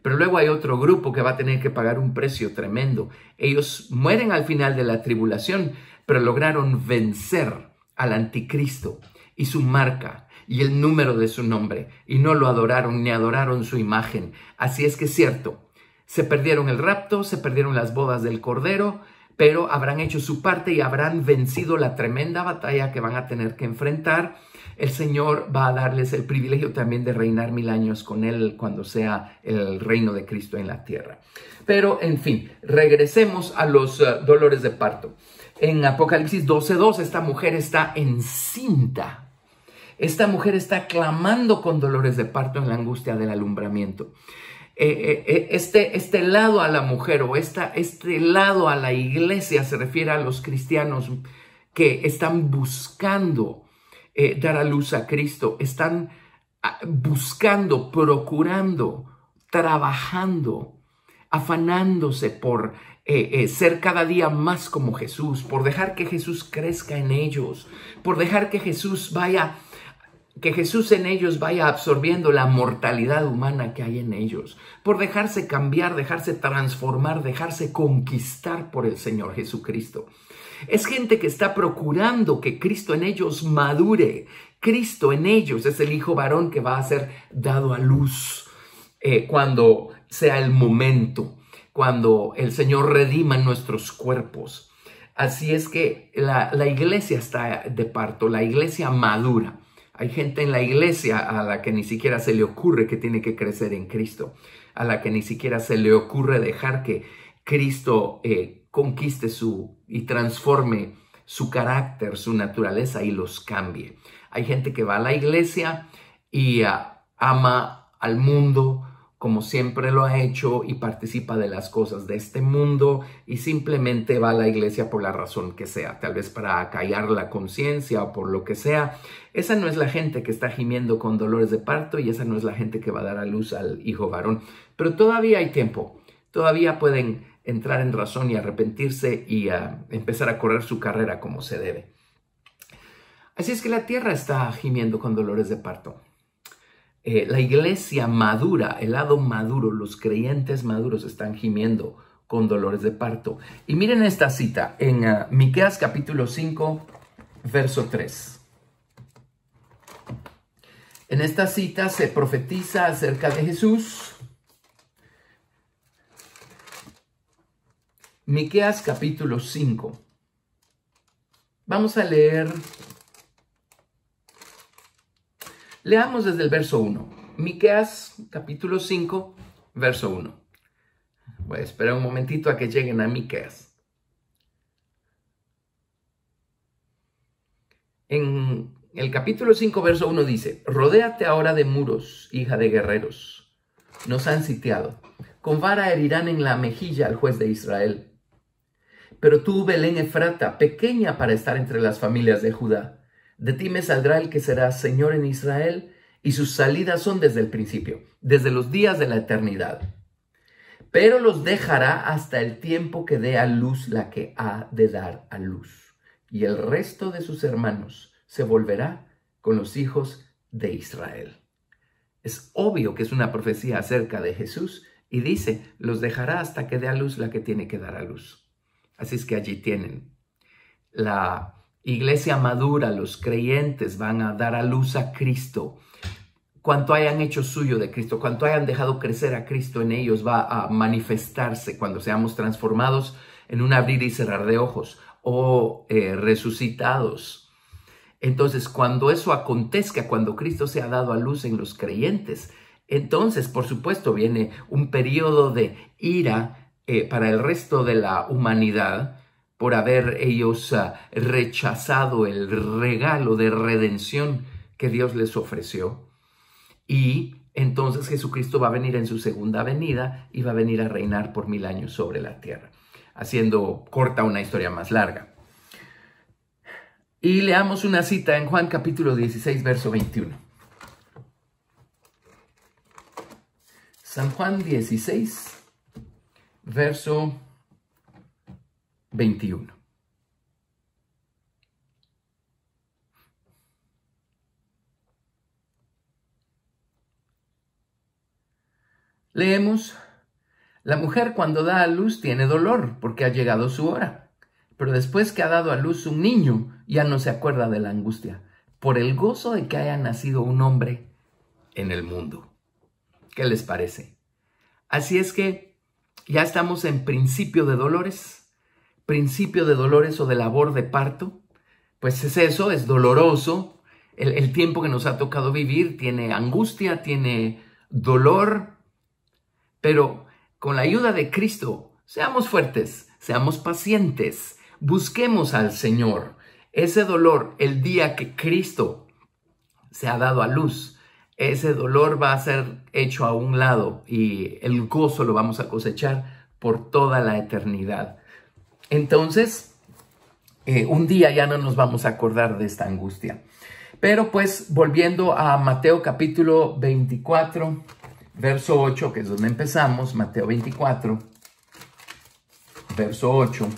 pero luego hay otro grupo que va a tener que pagar un precio tremendo. Ellos mueren al final de la tribulación, pero lograron vencer al anticristo y su marca y el número de su nombre, y no lo adoraron ni adoraron su imagen. Así es que es cierto, se perdieron el rapto, se perdieron las bodas del Cordero, pero habrán hecho su parte y habrán vencido la tremenda batalla que van a tener que enfrentar. El Señor va a darles el privilegio también de reinar mil años con Él cuando sea el reino de Cristo en la tierra. Pero, en fin, regresemos a los eh, dolores de parto. En Apocalipsis 12.2, esta mujer está encinta. Esta mujer está clamando con dolores de parto en la angustia del alumbramiento. Eh, eh, eh, este, este lado a la mujer o esta, este lado a la iglesia se refiere a los cristianos que están buscando dar a luz a Cristo, están ah, buscando, procurando, trabajando, afanándose por ser cada día más como Jesús, por dejar que Jesús crezca en ellos, por dejar que Jesús vaya que Jesús en ellos vaya absorbiendo la mortalidad humana que hay en ellos, por dejarse cambiar, dejarse transformar, dejarse conquistar por el Señor Jesucristo. Es gente que está procurando que Cristo en ellos madure. Cristo en ellos es el hijo varón que va a ser dado a luz eh, cuando sea el momento, cuando el Señor redima nuestros cuerpos. Así es que la iglesia está de parto, la iglesia madura. Hay gente en la iglesia a la que ni siquiera se le ocurre que tiene que crecer en Cristo, a la que ni siquiera se le ocurre dejar que Cristo eh, conquiste su y transforme su carácter, su naturaleza y los cambie. Hay gente que va a la iglesia y ah, ama al mundo, como siempre lo ha hecho y participa de las cosas de este mundo y simplemente va a la iglesia por la razón que sea, tal vez para acallar la conciencia o por lo que sea. Esa no es la gente que está gimiendo con dolores de parto y esa no es la gente que va a dar a luz al hijo varón. Pero todavía hay tiempo, todavía pueden entrar en razón y arrepentirse y ah, empezar a correr su carrera como se debe. Así es que la tierra está gimiendo con dolores de parto. Eh, la iglesia madura, el lado maduro, los creyentes maduros están gimiendo con dolores de parto. Y miren esta cita en ah, Miqueas capítulo 5, verso 3. En esta cita se profetiza acerca de Jesús. Miqueas capítulo 5. Vamos a leer Leamos desde el verso 1. Miqueas capítulo 5, verso 1. Voy a esperar un momentito a que lleguen a Miqueas. En el capítulo 5, verso 1 dice, Rodéate ahora de muros, hija de guerreros. Nos han sitiado. Con vara herirán en la mejilla al juez de Israel. Pero tú, Belén Efrata, pequeña para estar entre las familias de Judá, de ti me saldrá el que será Señor en Israel, y sus salidas son desde el principio, desde los días de la eternidad. Pero los dejará hasta el tiempo que dé a luz la que ha de dar a luz. Y el resto de sus hermanos se volverá con los hijos de Israel. Es obvio que es una profecía acerca de Jesús y dice, los dejará hasta que dé a luz la que tiene que dar a luz. Así es que allí tienen la iglesia madura, los creyentes van a dar a luz a Cristo. Cuanto hayan hecho suyo de Cristo, cuanto hayan dejado crecer a Cristo en ellos, va a manifestarse cuando seamos transformados en un abrir y cerrar de ojos o eh, resucitados. Entonces, cuando eso acontezca, cuando Cristo se ha dado a luz en los creyentes, entonces, por supuesto, viene un periodo de ira eh, para el resto de la humanidad, por haber ellos ah, rechazado el regalo de redención que Dios les ofreció. Y entonces Jesucristo va a venir en su segunda venida y va a venir a reinar por mil años sobre la tierra, haciendo corta una historia más larga. Y leamos una cita en Juan capítulo 16, verso 21. San Juan 16, verso 21. Leemos, la mujer cuando da a luz tiene dolor porque ha llegado su hora, pero después que ha dado a luz un niño ya no se acuerda de la angustia, por el gozo de que haya nacido un hombre en el mundo. ¿Qué les parece? Así es que ya estamos en principio de dolores principio de dolores o de labor de parto, pues es eso, es doloroso. El, el tiempo que nos ha tocado vivir tiene angustia, tiene dolor, pero con la ayuda de Cristo, seamos fuertes, seamos pacientes, busquemos al Señor. Ese dolor, el día que Cristo se ha dado a luz, ese dolor va a ser hecho a un lado y el gozo lo vamos a cosechar por toda la eternidad. Entonces, eh, un día ya no nos vamos a acordar de esta angustia. Pero pues volviendo a Mateo capítulo 24, verso 8, que es donde empezamos, Mateo 24, verso 8,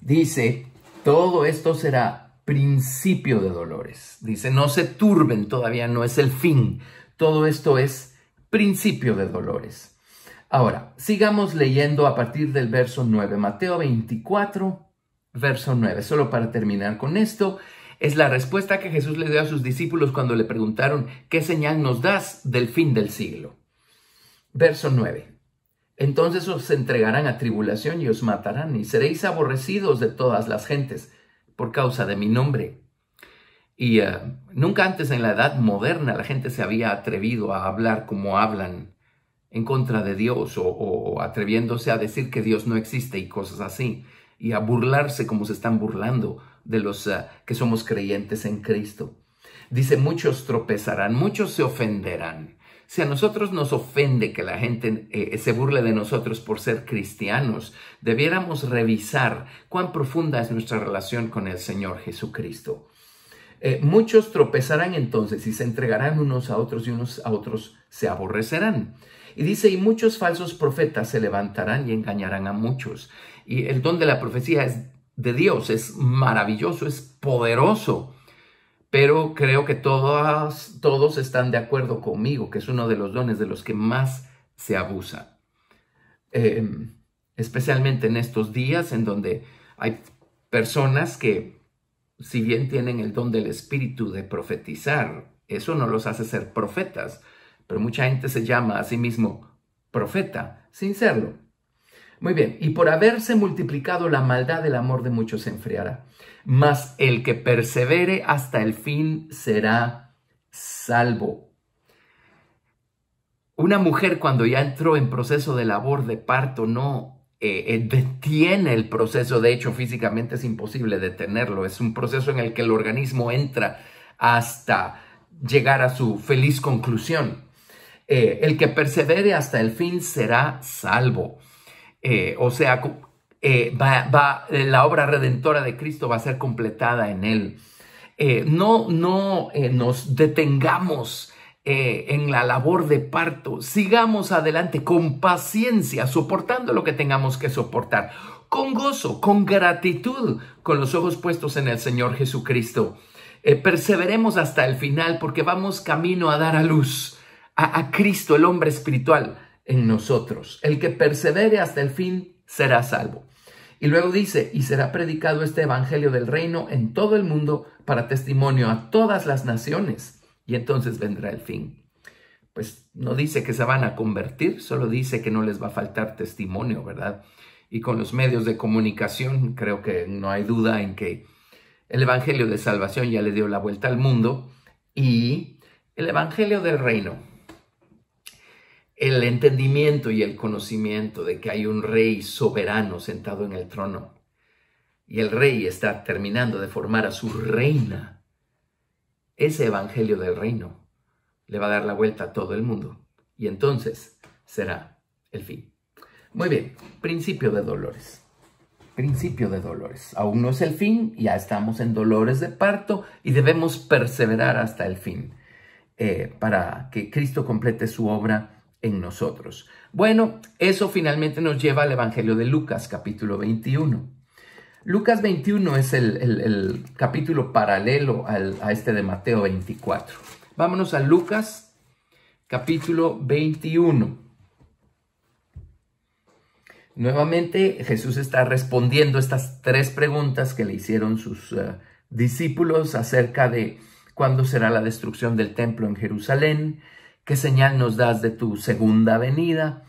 dice, todo esto será principio de dolores. Dice, no se turben, todavía no es el fin. Todo esto es principio de dolores. Ahora, sigamos leyendo a partir del verso 9, Mateo 24, verso 9, solo para terminar con esto. Es la respuesta que Jesús le dio a sus discípulos cuando le preguntaron, ¿qué señal nos das del fin del siglo? Verso 9. Entonces os entregarán a tribulación y os matarán y seréis aborrecidos de todas las gentes por causa de mi nombre. Y eh, nunca antes en la edad moderna la gente se había atrevido a hablar como hablan en contra de Dios o, atreviéndose a decir que Dios no existe y cosas así, y a burlarse como se están burlando de los ah, que somos creyentes en Cristo. Dice, muchos tropezarán, muchos se ofenderán. Si a nosotros nos ofende que la gente eh, se burle de nosotros por ser cristianos, debiéramos revisar cuán profunda es nuestra relación con el Señor Jesucristo. Eh, muchos tropezarán entonces y se entregarán unos a otros y unos a otros se aborrecerán. Y dice, y muchos falsos profetas se levantarán y engañarán a muchos. Y el don de la profecía es de Dios, es maravilloso, es poderoso. Pero creo que todos, todos están de acuerdo conmigo, que es uno de los dones de los que más se abusa. Em, especialmente en estos días en donde hay personas que, si bien tienen el don del espíritu de profetizar, eso no los hace ser profetas, pero mucha gente se llama a sí mismo profeta, sin serlo. Muy bien, y por haberse multiplicado la maldad, el amor de muchos se enfriará. Mas el que persevere hasta el fin será salvo. Una mujer cuando ya entró en proceso de labor de parto no eh, eh, detiene el proceso, de hecho físicamente es imposible detenerlo, es un proceso en el que el organismo entra hasta llegar a su feliz conclusión. Eh, el que persevere hasta el fin será salvo. Eh, o sea, eh, va, la obra redentora de Cristo va a ser completada en él. no no nos detengamos en la labor de parto. Sigamos adelante con paciencia, soportando lo que tengamos que soportar. Con gozo, con gratitud, con los ojos puestos en el Señor Jesucristo. perseveremos hasta el final porque vamos camino a dar a luz a, Cristo, el hombre espiritual, en nosotros. El que persevere hasta el fin será salvo. Y luego dice, y será predicado este Evangelio del Reino en todo el mundo para testimonio a todas las naciones, y entonces vendrá el fin. Pues no dice que se van a convertir, solo dice que no les va a faltar testimonio, ¿verdad? Y con los medios de comunicación creo que no hay duda en que el Evangelio de Salvación ya le dio la vuelta al mundo y el Evangelio del Reino, el entendimiento y el conocimiento de que hay un rey soberano sentado en el trono. Y el rey está terminando de formar a su reina. Ese evangelio del reino le va a dar la vuelta a todo el mundo. Y entonces será el fin. Muy bien, principio de dolores. Principio de dolores. Aún no es el fin, ya estamos en dolores de parto y debemos perseverar hasta el fin eh, para que Cristo complete su obra nosotros. Bueno, eso finalmente nos lleva al Evangelio de Lucas, capítulo 21. Lucas 21 es el, capítulo paralelo a este de Mateo 24. Vámonos a Lucas, capítulo 21. Nuevamente Jesús está respondiendo estas tres preguntas que le hicieron sus eh, discípulos acerca de cuándo será la destrucción del templo en Jerusalén, qué señal nos das de tu segunda venida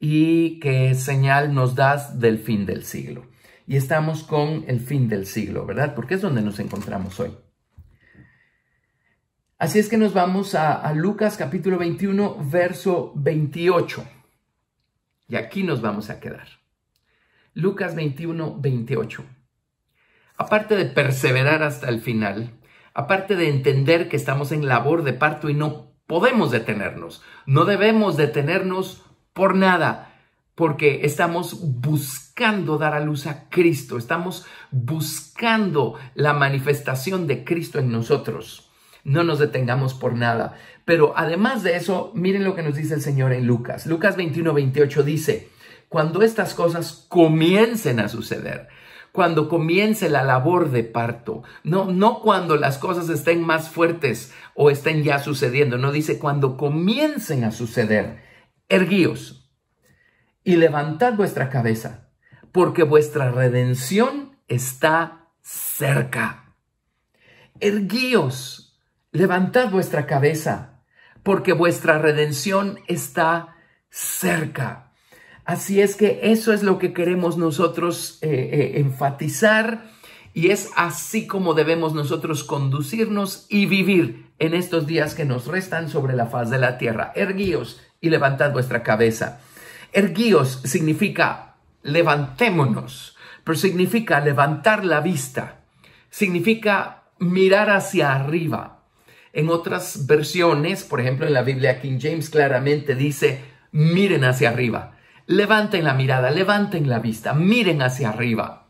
y qué señal nos das del fin del siglo. Y estamos con el fin del siglo, ¿verdad? Porque es donde nos encontramos hoy. Así es que nos vamos a, Lucas capítulo 21, verso 28. Y aquí nos vamos a quedar. Lucas 21, 28. Aparte de perseverar hasta el final, aparte de entender que estamos en labor de parto y no podemos detenernos. No debemos detenernos por nada, porque estamos buscando dar a luz a Cristo, estamos buscando la manifestación de Cristo en nosotros. No nos detengamos por nada. Pero además de eso, miren lo que nos dice el Señor en Lucas. Lucas 21, 28 dice, cuando estas cosas comiencen a suceder, cuando comience la labor de parto, no, no cuando las cosas estén más fuertes o estén ya sucediendo, no dice cuando comiencen a suceder. Erguíos y levantad vuestra cabeza, porque vuestra redención está cerca. Erguíos, levantad vuestra cabeza, porque vuestra redención está cerca. Así es que eso es lo que queremos nosotros eh, eh, enfatizar y es así como debemos nosotros conducirnos y vivir en estos días que nos restan sobre la faz de la tierra. Erguíos y levantad vuestra cabeza. Erguíos significa levantémonos, pero significa levantar la vista, significa mirar hacia arriba. En otras versiones, por ejemplo en la Biblia King James claramente dice, miren hacia arriba. Levanten la mirada, levanten la vista, miren hacia arriba.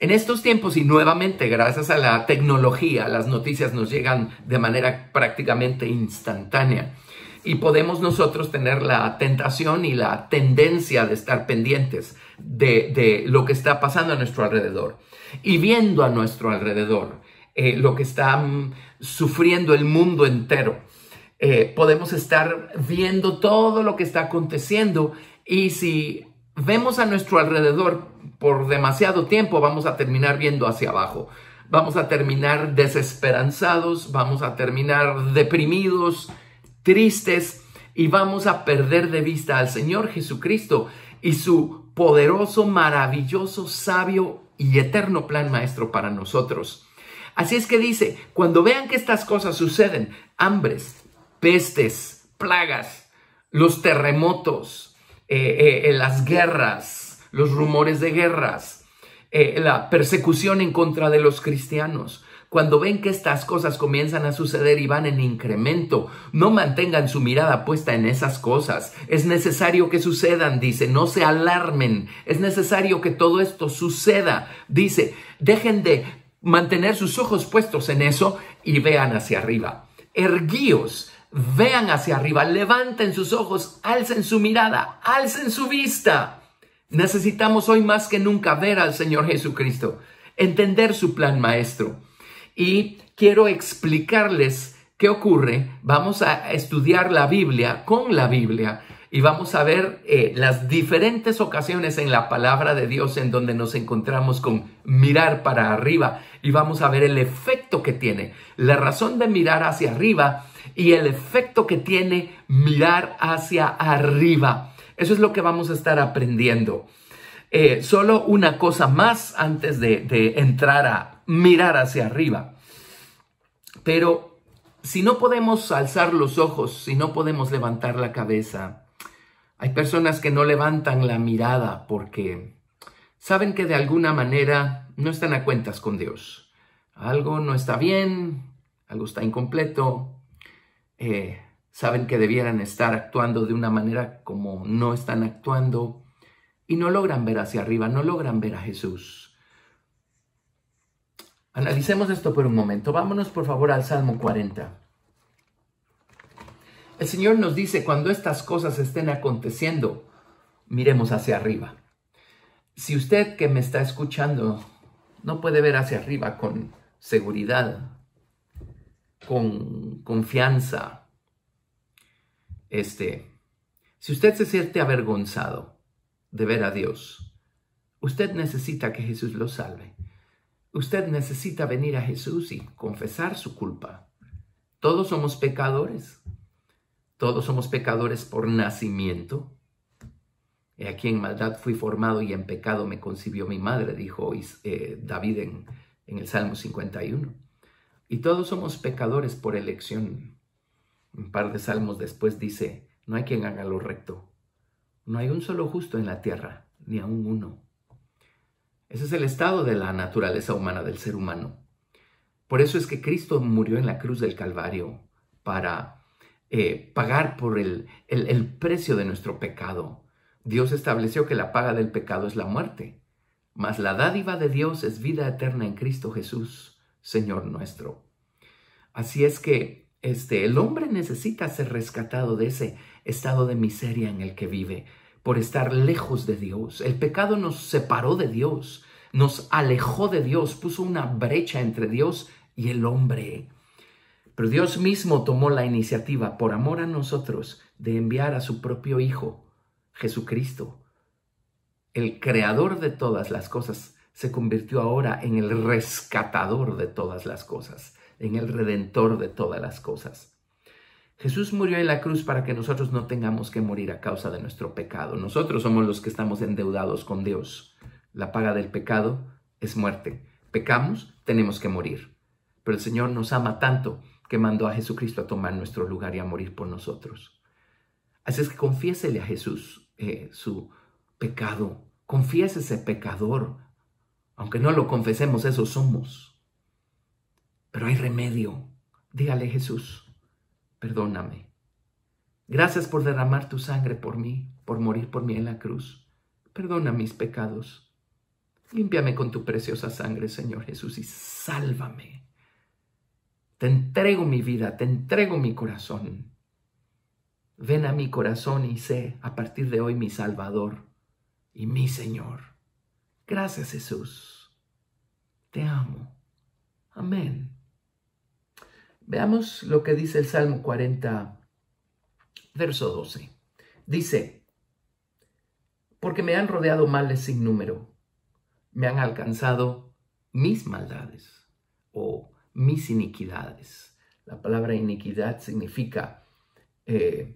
En estos tiempos y nuevamente gracias a la tecnología, las noticias nos llegan de manera prácticamente instantánea y podemos nosotros tener la tentación y la tendencia de estar pendientes de, lo que está pasando a nuestro alrededor y viendo a nuestro alrededor eh, lo que está mm, sufriendo el mundo entero. Eh, podemos estar viendo todo lo que está aconteciendo y si vemos a nuestro alrededor por demasiado tiempo, vamos a terminar viendo hacia abajo. Vamos a terminar desesperanzados, vamos a terminar deprimidos, tristes y vamos a perder de vista al Señor Jesucristo y su poderoso, maravilloso, sabio y eterno plan maestro para nosotros. Así es que dice, cuando vean que estas cosas suceden, hambres, pestes, plagas, los terremotos, eh, eh, las guerras, los rumores de guerras, eh, la persecución en contra de los cristianos. Cuando ven que estas cosas comienzan a suceder y van en incremento, no mantengan su mirada puesta en esas cosas. Es necesario que sucedan, dice, no se alarmen. Es necesario que todo esto suceda, dice. Dejen de mantener sus ojos puestos en eso y vean hacia arriba. Erguíos, vean hacia arriba, levanten sus ojos, alcen su mirada, alcen su vista. Necesitamos hoy más que nunca ver al Señor Jesucristo, entender su plan maestro. Y quiero explicarles qué ocurre. Vamos a estudiar la Biblia con la Biblia y vamos a ver eh, las diferentes ocasiones en la palabra de Dios en donde nos encontramos con mirar para arriba y vamos a ver el efecto que tiene. La razón de mirar hacia arriba y el efecto que tiene mirar hacia arriba. Eso es lo que vamos a estar aprendiendo. Eh, solo una cosa más antes de entrar a mirar hacia arriba. Pero si no podemos alzar los ojos, si no podemos levantar la cabeza, hay personas que no levantan la mirada porque saben que de alguna manera no están a cuentas con Dios. Algo no está bien, algo está incompleto, eh, saben que debieran estar actuando de una manera como no están actuando y no logran ver hacia arriba, no logran ver a Jesús. Analicemos esto por un momento. Vámonos por favor al Salmo 40. El Señor nos dice, cuando estas cosas estén aconteciendo, miremos hacia arriba. Si usted que me está escuchando no puede ver hacia arriba con seguridad, con confianza. Este, si usted se siente avergonzado de ver a Dios, usted necesita que Jesús lo salve. Usted necesita venir a Jesús y confesar su culpa. Todos somos pecadores. Todos somos pecadores por nacimiento aquí en maldad fui formado y en pecado me concibió mi madre, dijo eh, David en, el Salmo 51. Y todos somos pecadores por elección. Un par de salmos después dice, no hay quien haga lo recto. No hay un solo justo en la tierra, ni aun uno. Ese es el estado de la naturaleza humana del ser humano. Por eso es que Cristo murió en la cruz del Calvario para eh, pagar por el, el precio de nuestro pecado, Dios estableció que la paga del pecado es la muerte, mas la dádiva de Dios es vida eterna en Cristo Jesús, Señor nuestro. Así es que este, el hombre necesita ser rescatado de ese estado de miseria en el que vive, por estar lejos de Dios. El pecado nos separó de Dios, nos alejó de Dios, puso una brecha entre Dios y el hombre. Pero Dios mismo tomó la iniciativa por amor a nosotros de enviar a su propio Hijo Jesucristo, el creador de todas las cosas, se convirtió ahora en el rescatador de todas las cosas, en el redentor de todas las cosas. Jesús murió en la cruz para que nosotros no tengamos que morir a causa de nuestro pecado. Nosotros somos los que estamos endeudados con Dios. La paga del pecado es muerte. Pecamos, tenemos que morir. Pero el Señor nos ama tanto que mandó a Jesucristo a tomar nuestro lugar y a morir por nosotros. Así es que confiésele a Jesús eh, su pecado. Confiésese pecador. Aunque no lo confesemos, esos somos. Pero hay remedio. Dígale Jesús, perdóname. Gracias por derramar tu sangre por mí, por morir por mí en la cruz. Perdona mis pecados. Límpiame con tu preciosa sangre, Señor Jesús, y sálvame. Te entrego mi vida, te entrego mi corazón. Ven a mi corazón y sé a partir de hoy mi Salvador y mi Señor. Gracias Jesús. Te amo. Amén. Veamos lo que dice el Salmo 40, verso 12. Dice, porque me han rodeado males sin número, me han alcanzado mis maldades o mis iniquidades. La palabra iniquidad significa eh,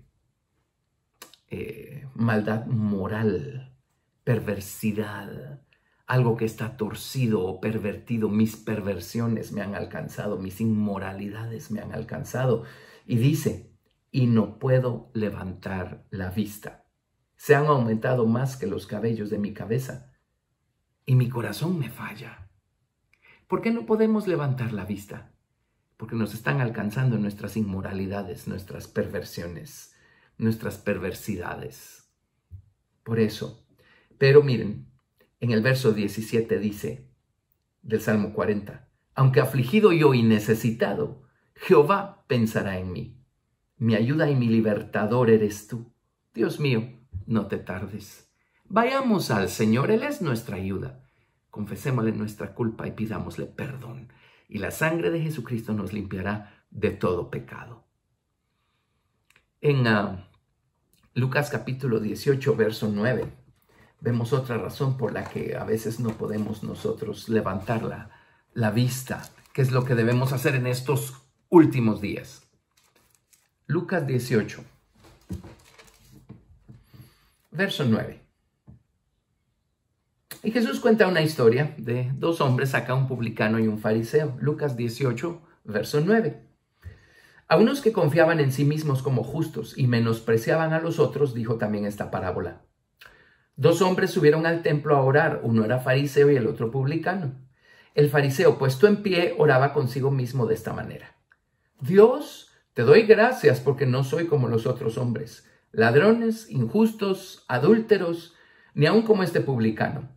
eh, maldad moral, perversidad, algo que está torcido o pervertido. Mis perversiones me han alcanzado, mis inmoralidades me han alcanzado. Y dice, y no puedo levantar la vista. Se han aumentado más que los cabellos de mi cabeza. Y mi corazón me falla. ¿Por qué no podemos levantar la vista? Porque nos están alcanzando nuestras inmoralidades, nuestras perversiones, nuestras perversidades. Por eso, pero miren, en el verso 17 dice del Salmo 40, aunque afligido yo y necesitado, Jehová pensará en mí. Mi ayuda y mi libertador eres tú. Dios mío, no te tardes. Vayamos al Señor, Él es nuestra ayuda. Confesémosle nuestra culpa y pidámosle perdón. Y la sangre de Jesucristo nos limpiará de todo pecado. En ah, Lucas capítulo 18, verso 9. Vemos otra razón por la que a veces no podemos nosotros levantar la, vista, que es lo que debemos hacer en estos últimos días. Lucas 18, verso 9. Y Jesús cuenta una historia de dos hombres, acá un publicano y un fariseo. Lucas 18, verso 9. A unos que confiaban en sí mismos como justos y menospreciaban a los otros, dijo también esta parábola. Dos hombres subieron al templo a orar, uno era fariseo y el otro publicano. El fariseo, puesto en pie, oraba consigo mismo de esta manera. Dios, te doy gracias porque no soy como los otros hombres, ladrones, injustos, adúlteros, ni aun como este publicano.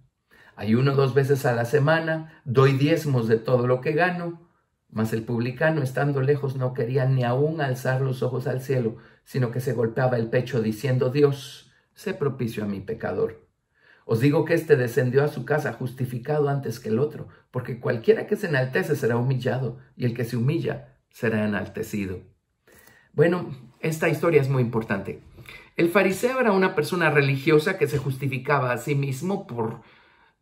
Hay uno dos veces a la semana, doy diezmos de todo lo que gano. Mas el publicano, estando lejos, no quería ni aún alzar los ojos al cielo, sino que se golpeaba el pecho, diciendo, Dios, sé propicio a mi pecador. Os digo que éste descendió a su casa justificado antes que el otro, porque cualquiera que se enaltece será humillado, y el que se humilla será enaltecido. Bueno, esta historia es muy importante. El fariseo era una persona religiosa que se justificaba a sí mismo por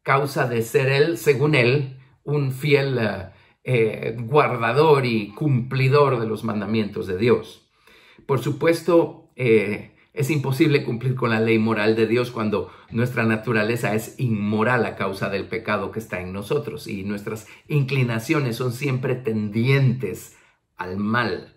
causa de ser él, según él, un fiel eh, eh, guardador y cumplidor de los mandamientos de Dios. Por supuesto, eh, es imposible cumplir con la ley moral de Dios cuando nuestra naturaleza es inmoral a causa del pecado que está en nosotros y nuestras inclinaciones son siempre tendientes al mal.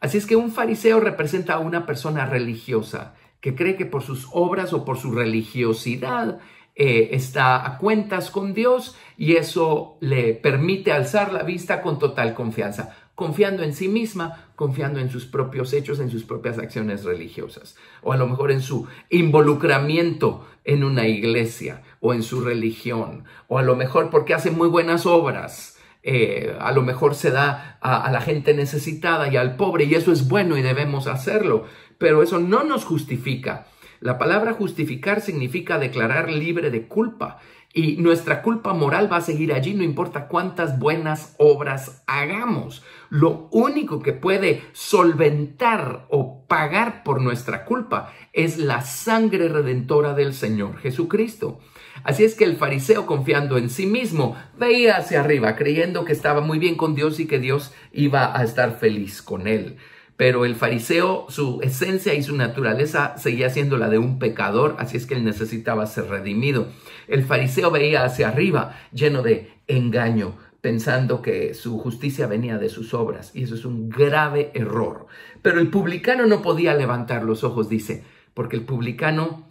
Así es que un fariseo representa a una persona religiosa que cree que por sus obras o por su religiosidad eh, está a cuentas con Dios y eso le permite alzar la vista con total confianza, confiando en sí misma, confiando en sus propios hechos, en sus propias acciones religiosas, o a lo mejor en su involucramiento en una iglesia o en su religión, o a lo mejor porque hace muy buenas obras. Eh, a lo mejor se da a la gente necesitada y al pobre y eso es bueno y debemos hacerlo, pero eso no nos justifica la palabra justificar significa declarar libre de culpa y nuestra culpa moral va a seguir allí, no importa cuántas buenas obras hagamos. Lo único que puede solventar o pagar por nuestra culpa es la sangre redentora del Señor Jesucristo. Así es que el fariseo, confiando en sí mismo, veía hacia arriba, creyendo que estaba muy bien con Dios y que Dios iba a estar feliz con él pero el fariseo, su esencia y su naturaleza seguía siendo la de un pecador, así es que él necesitaba ser redimido. El fariseo veía hacia arriba, lleno de engaño, pensando que su justicia venía de sus obras, y eso es un grave error. Pero el publicano no podía levantar los ojos, dice, porque el publicano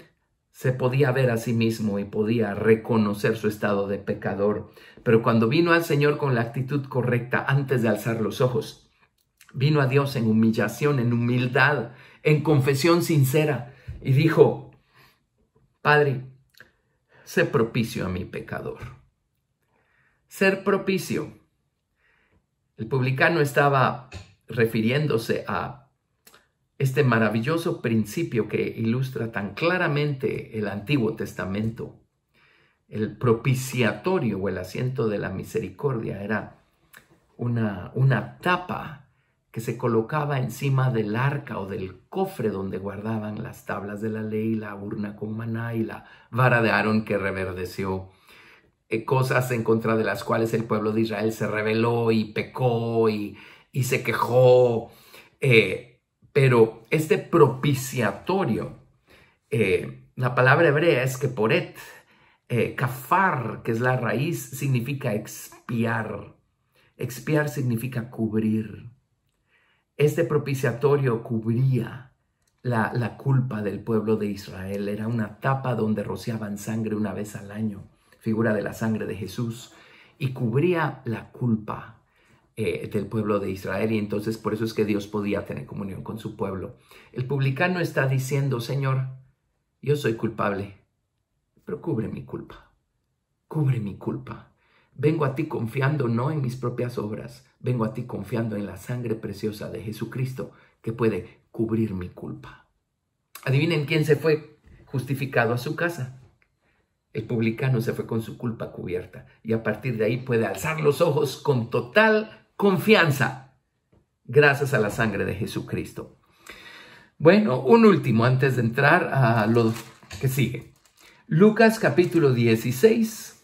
se podía ver a sí mismo y podía reconocer su estado de pecador. Pero cuando vino al Señor con la actitud correcta, antes de alzar los ojos, Vino a Dios en humillación, en humildad, en confesión sincera y dijo, Padre, sé propicio a mi pecador. Ser propicio. El publicano estaba refiriéndose a este maravilloso principio que ilustra tan claramente el Antiguo Testamento. El propiciatorio o el asiento de la misericordia era una, una tapa que se colocaba encima del arca o del cofre donde guardaban las tablas de la ley, la urna con maná y la vara de Aarón que reverdeció. Eh, cosas en contra de las cuales el pueblo de Israel se rebeló y pecó y, se quejó. Eh, pero este propiciatorio, eh, la palabra hebrea es que et kafar, que es la raíz, significa expiar. Expiar significa cubrir este propiciatorio cubría la, culpa del pueblo de Israel. Era una tapa donde rociaban sangre una vez al año, figura de la sangre de Jesús, y cubría la culpa eh, del pueblo de Israel. Y entonces por eso es que Dios podía tener comunión con su pueblo. El publicano está diciendo, Señor, yo soy culpable, pero cubre mi culpa, cubre mi culpa. Vengo a ti confiando no en mis propias obras, Vengo a ti confiando en la sangre preciosa de Jesucristo que puede cubrir mi culpa. Adivinen quién se fue justificado a su casa. El publicano se fue con su culpa cubierta y a partir de ahí puede alzar los ojos con total confianza gracias a la sangre de Jesucristo. Bueno, un último antes de entrar a lo que sigue. Lucas capítulo 16,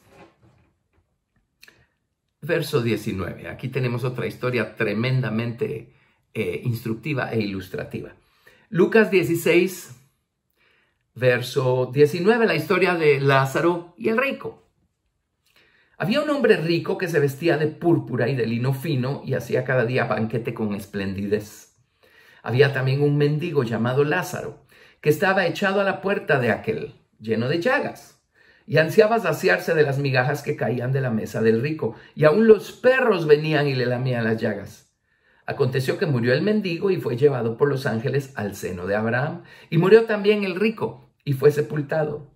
verso 19. Aquí tenemos otra historia tremendamente eh, instructiva e ilustrativa. Lucas 16, verso 19, la historia de Lázaro y el rico. Había un hombre rico que se vestía de púrpura y de lino fino y hacía cada día banquete con esplendidez. Había también un mendigo llamado Lázaro, que estaba echado a la puerta de aquel, lleno de llagas y ansiaba saciarse de las migajas que caían de la mesa del rico, y aun los perros venían y le lamían las llagas. Aconteció que murió el mendigo y fue llevado por los ángeles al seno de Abraham, y murió también el rico y fue sepultado.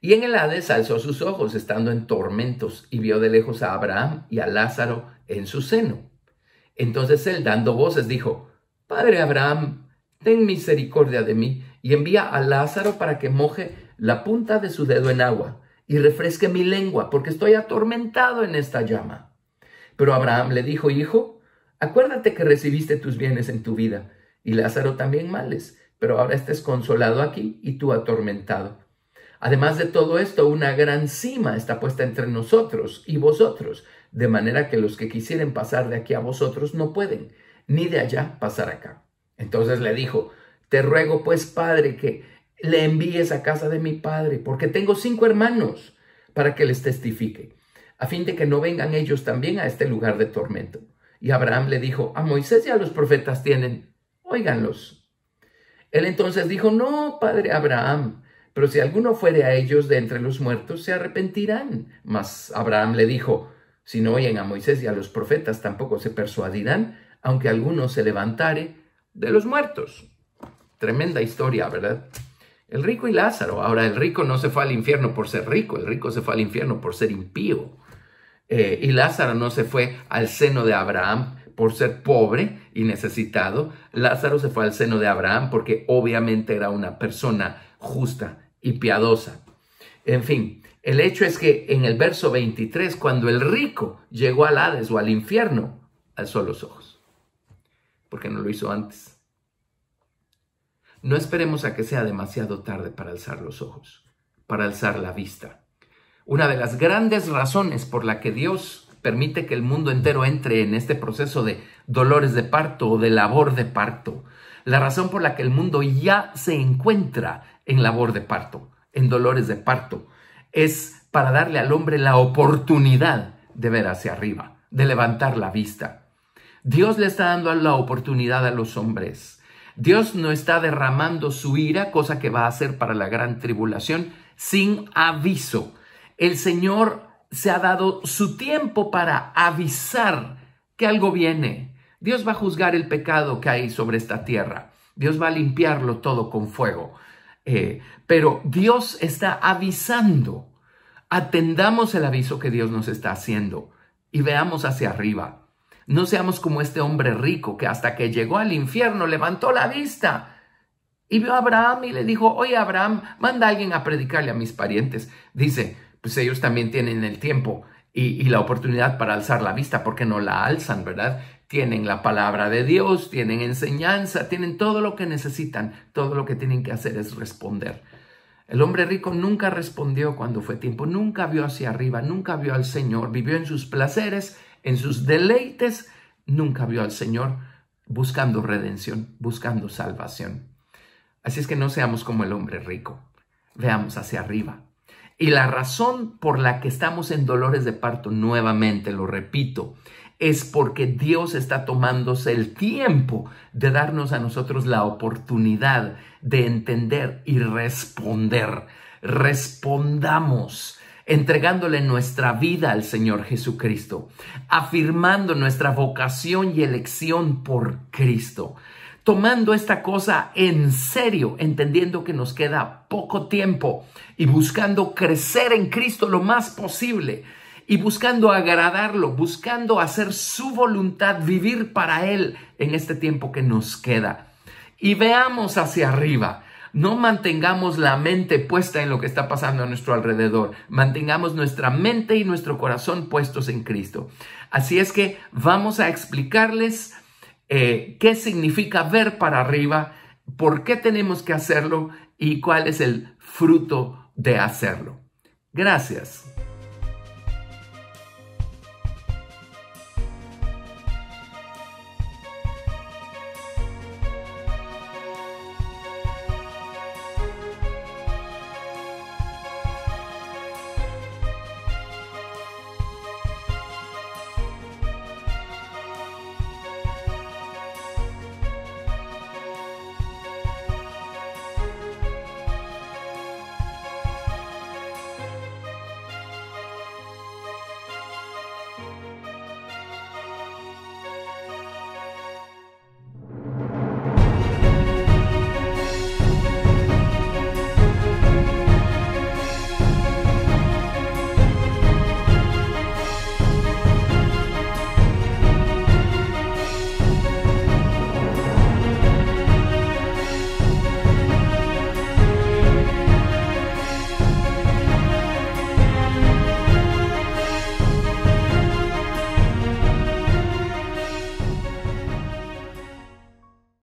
Y en el Hades alzó sus ojos, estando en tormentos, y vio de lejos a Abraham y a Lázaro en su seno. Entonces él, dando voces, dijo, Padre Abraham, ten misericordia de mí, y envía a Lázaro para que moje la punta de su dedo en agua y refresque mi lengua, porque estoy atormentado en esta llama. Pero Abraham le dijo, hijo, acuérdate que recibiste tus bienes en tu vida, y Lázaro también males, pero ahora estés consolado aquí y tú atormentado. Además de todo esto, una gran cima está puesta entre nosotros y vosotros, de manera que los que quisieren pasar de aquí a vosotros no pueden, ni de allá pasar acá. Entonces le dijo, te ruego pues, Padre, que le envíes a casa de mi padre, porque tengo cinco hermanos para que les testifique, a fin de que no vengan ellos también a este lugar de tormento. Y Abraham le dijo, a Moisés y a los profetas tienen, óiganlos. Él entonces dijo, no, padre Abraham, pero si alguno fuere a ellos de entre los muertos, se arrepentirán. Mas Abraham le dijo, si no oyen a Moisés y a los profetas, tampoco se persuadirán, aunque alguno se levantare de los muertos. Tremenda historia, ¿verdad? El rico y Lázaro. Ahora, el rico no se fue al infierno por ser rico, el rico se fue al infierno por ser impío. Eh, y Lázaro no se fue al seno de Abraham por ser pobre y necesitado. Lázaro se fue al seno de Abraham porque obviamente era una persona justa y piadosa. En fin, el hecho es que en el verso 23, cuando el rico llegó al Hades o al infierno, alzó los ojos, porque no lo hizo antes. No esperemos a que sea demasiado tarde para alzar los ojos, para alzar la vista. Una de las grandes razones por la que Dios permite que el mundo entero entre en este proceso de dolores de parto o de labor de parto, la razón por la que el mundo ya se encuentra en labor de parto, en dolores de parto, es para darle al hombre la oportunidad de ver hacia arriba, de levantar la vista. Dios le está dando la oportunidad a los hombres Dios no está derramando su ira, cosa que va a hacer para la gran tribulación, sin aviso. El Señor se ha dado su tiempo para avisar que algo viene. Dios va a juzgar el pecado que hay sobre esta tierra. Dios va a limpiarlo todo con fuego. Eh, pero Dios está avisando. Atendamos el aviso que Dios nos está haciendo y veamos hacia arriba. No seamos como este hombre rico que hasta que llegó al infierno levantó la vista y vio a Abraham y le dijo, oye Abraham, manda a alguien a predicarle a mis parientes. Dice, pues ellos también tienen el tiempo y, y la oportunidad para alzar la vista, porque no la alzan, ¿verdad? Tienen la palabra de Dios, tienen enseñanza, tienen todo lo que necesitan, todo lo que tienen que hacer es responder. El hombre rico nunca respondió cuando fue tiempo, nunca vio hacia arriba, nunca vio al Señor, vivió en sus placeres en sus deleites, nunca vio al Señor buscando redención, buscando salvación. Así es que no seamos como el hombre rico, veamos hacia arriba. Y la razón por la que estamos en dolores de parto, nuevamente lo repito, es porque Dios está tomándose el tiempo de darnos a nosotros la oportunidad de entender y responder. Respondamos entregándole nuestra vida al Señor Jesucristo, afirmando nuestra vocación y elección por Cristo, tomando esta cosa en serio, entendiendo que nos queda poco tiempo y buscando crecer en Cristo lo más posible y buscando agradarlo, buscando hacer su voluntad, vivir para Él en este tiempo que nos queda. Y veamos hacia arriba no mantengamos la mente puesta en lo que está pasando a nuestro alrededor, mantengamos nuestra mente y nuestro corazón puestos en Cristo. Así es que vamos a explicarles eh, qué significa ver para arriba, por qué tenemos que hacerlo y cuál es el fruto de hacerlo. Gracias.